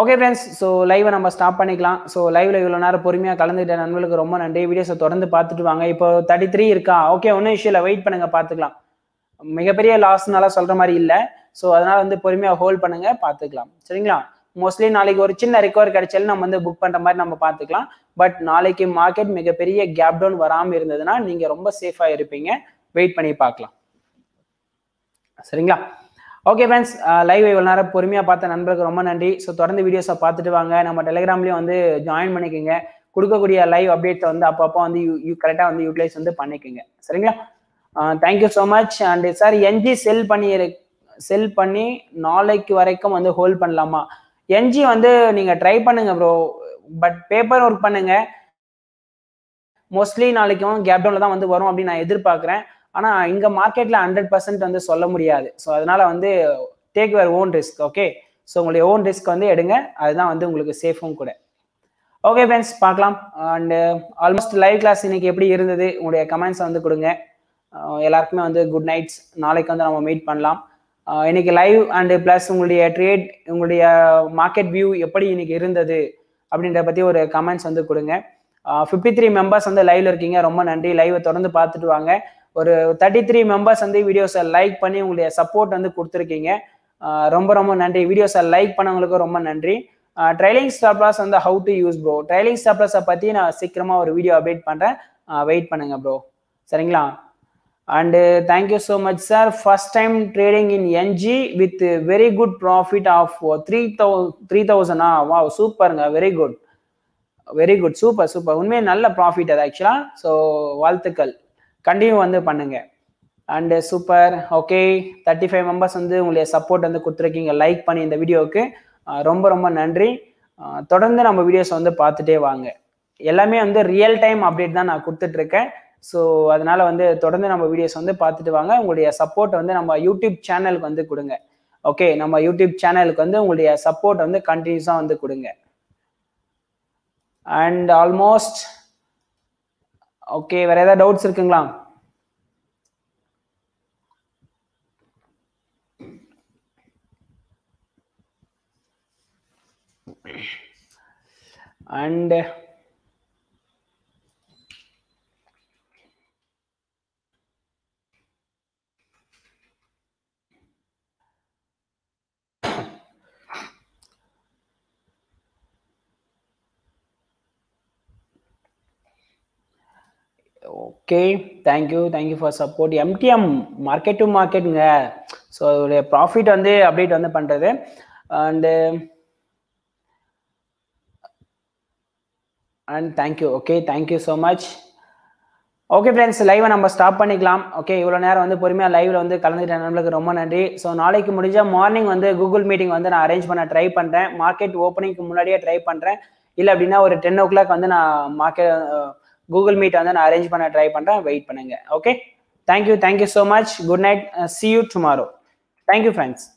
ஓகே ஃப்ரெண்ட்ஸ் ஸோ லைவை நம்ம ஸ்டாப் பண்ணிக்கலாம் ஸோ லைவ்ல இவ்வளோ நேரம் பொறுமையாக கலந்துகிட்ட நண்பர்களுக்கு ரொம்ப நன்றி வீடியோஸை தொடர்ந்து பார்த்துட்டு வாங்க இப்போ தேர்ட்டி த்ரீ இருக்கா ஓகே ஒன்றும் இல்லை வெயிட் பண்ணுங்க பார்த்துக்கலாம் மிகப்பெரிய லாஸ்னால சொல்கிற மாதிரி இல்லை ஸோ அதனால் வந்து பொறுமையாக ஹோல்ட் பண்ணுங்க பார்த்துக்கலாம் சரிங்களா மோஸ்ட்லி நாளைக்கு ஒரு சின்ன ரெக்கவர் கிடைச்சாலும் நம்ம வந்து புக் பண்ற மாதிரி நம்ம பார்த்துக்கலாம் பட் நாளைக்கு மார்க்கெட் மிகப்பெரிய கேப் டவுன் வராமல் இருந்ததுன்னா நீங்க ரொம்ப சேஃபாக இருப்பீங்க வெயிட் பண்ணி பார்க்கலாம் சரிங்களா ஓகே ஃப்ரெண்ட்ஸ் லைவ் இவ்வளோ நேரம் பொறுமையாக பார்த்த நண்பருக்கு ரொம்ப நன்றி ஸோ தொடர்ந்து வீடியோஸை பார்த்துட்டு வாங்க நம்ம டெலிகிராம்லேயும் வந்து ஜாயின் பண்ணிக்கோங்க கொடுக்கக்கூடிய லைவ் அப்டேட்ஸை வந்து அப்பப்போ வந்து யூ கரெக்டாக வந்து யூட்டிலைஸ் வந்து பண்ணிக்கோங்க சரிங்களா thank you so much and sir NG sell பண்ணி செல் பண்ணி நாளைக்கு வரைக்கும் வந்து ஹோல்ட் பண்ணலாமா என்ஜி வந்து நீங்கள் ட்ரை பண்ணுங்க ப்ரோ பட் பேப்பர் ஒர்க் பண்ணுங்க மோஸ்ட்லி நாளைக்கும் கேப் டவுனில் தான் வந்து வரும் அப்படின்னு நான் எதிர்பார்க்குறேன் ஆனால் இங்கே மார்க்கெட்டில் ஹண்ட்ரட் பர்சன்ட் வந்து சொல்ல முடியாது ஸோ அதனால் வந்து take your own risk okay so உங்களுடைய ஓன் ரிஸ்க் வந்து எடுங்க அதுதான் வந்து உங்களுக்கு சேஃபும் கூட ஓகே ஃப்ரெண்ட்ஸ் பார்க்கலாம் அண்டு ஆல்மோஸ்ட் லைவ் கிளாஸ் இன்னைக்கு எப்படி இருந்தது உங்களுடைய கமெண்ட்ஸ் வந்து கொடுங்க uh, எல்லாருக்குமே வந்து குட் நைட்ஸ் நாளைக்கு வந்து நம்ம மீட் பண்ணலாம் இன்னைக்கு லைவ் அண்டு ப்ளஸ் உங்களுடைய ட்ரேட் உங்களுடைய மார்க்கெட் வியூ எப்படி இன்னைக்கு இருந்தது அப்படின்றத பற்றி ஒரு கமெண்ட்ஸ் வந்து கொடுங்க ஃபிஃப்டி த்ரீ மெம்பர்ஸ் வந்து லைவ்ல இருக்கீங்க ரொம்ப நன்றி லைவை தொடர்ந்து பார்த்துட்டு வாங்க ஒரு தேர்ட்டி த்ரீ மெம்பர்ஸ் வந்து வீடியோஸை லைக் பண்ணி உங்களுடைய சப்போர்ட் வந்து கொடுத்துருக்கீங்க ரொம்ப ரொம்ப நன்றி வீடியோஸை லைக் பண்ணவங்களுக்கு ரொம்ப நன்றி ட்ரைலிங் ஸ்டாப்லாஸ் வந்து how to use bro trailing ஸ்டாப்லாஸை பற்றி நான் சீக்கிரமாக ஒரு வீடியோ அப்டேட் பண்ணுறேன் வெயிட் பண்ணுங்கள் ப்ரோ சரிங்களா and uh, thank you so much sir first time trading in ng with very good profit of uh, 3000 3000 ah wow superங்க very good very good super super உண்மையே நல்ல ப்ராஃபிட் அது ஆக்சுவலாக so வாழ்த்துக்கள் continue வந்து பண்ணுங்க and super okay thirty five members வந்து உங்களுடைய சப்போர்ட் வந்து கொடுத்துருக்கீங்க லைக் பண்ணி இந்த வீடியோவுக்கு ரொம்ப ரொம்ப நன்றி தொடர்ந்து நம்ம வீடியோஸ் வந்து பார்த்துட்டே வாங்க எல்லாமே வந்து ரியல் டைம் அப்டேட் தான் நான் கொடுத்துட்ருக்கேன் ஸோ அதனால வந்து தொடர்ந்து நம்ம வீடியோஸ் வந்து பார்த்துட்டு வாங்க உங்களுடைய சப்போர்ட் வந்து நம்ம யூடியூப் சேனலுக்கு வந்து கொடுங்க ஓகே நம்ம யூடியூப் சேனலுக்கு வந்து உங்களுடைய சப்போர்ட் வந்து கண்டினியூஸாக வந்து கொடுங்க அண்ட் ஆல்மோஸ்ட் ஓகே வேற ஏதாவது டவுட்ஸ் இருக்குங்களா and okay thank you thank you for support MTM market to மார்க்கெட்டுங்க ஸோ அதோடைய ப்ராஃபிட் வந்து அப்டேட் வந்து பண்ணுறது and and thank you okay thank you so much okay friends லைவை நம்ம ஸ்டாப் பண்ணிக்கலாம் ஓகே இவ்வளோ நேரம் வந்து பொறுமையாக லைவில் வந்து கலந்துட்டேன் நம்மளுக்கு ரொம்ப நன்றி ஸோ நாளைக்கு முடிஞ்சால் மார்னிங் வந்து கூகுள் மீட்டிங் வந்து நான் அரேஞ்ச் பண்ண ட்ரை பண்ணுறேன் மார்க்கெட் ஓப்பனிங்க்கு முன்னாடியே ட்ரை பண்ணுறேன் இல்லை அப்படின்னா ஒரு டென் ஓ கிளாக் வந்து நான் மார்க்கெட் கூகுள் மீட் வந்து நான் அரேஞ்ச் பண்ண ட்ரை பண்ணுறேன் வெயிட் பண்ணுங்க okay thank you thank you so much good night see you tomorrow thank you friends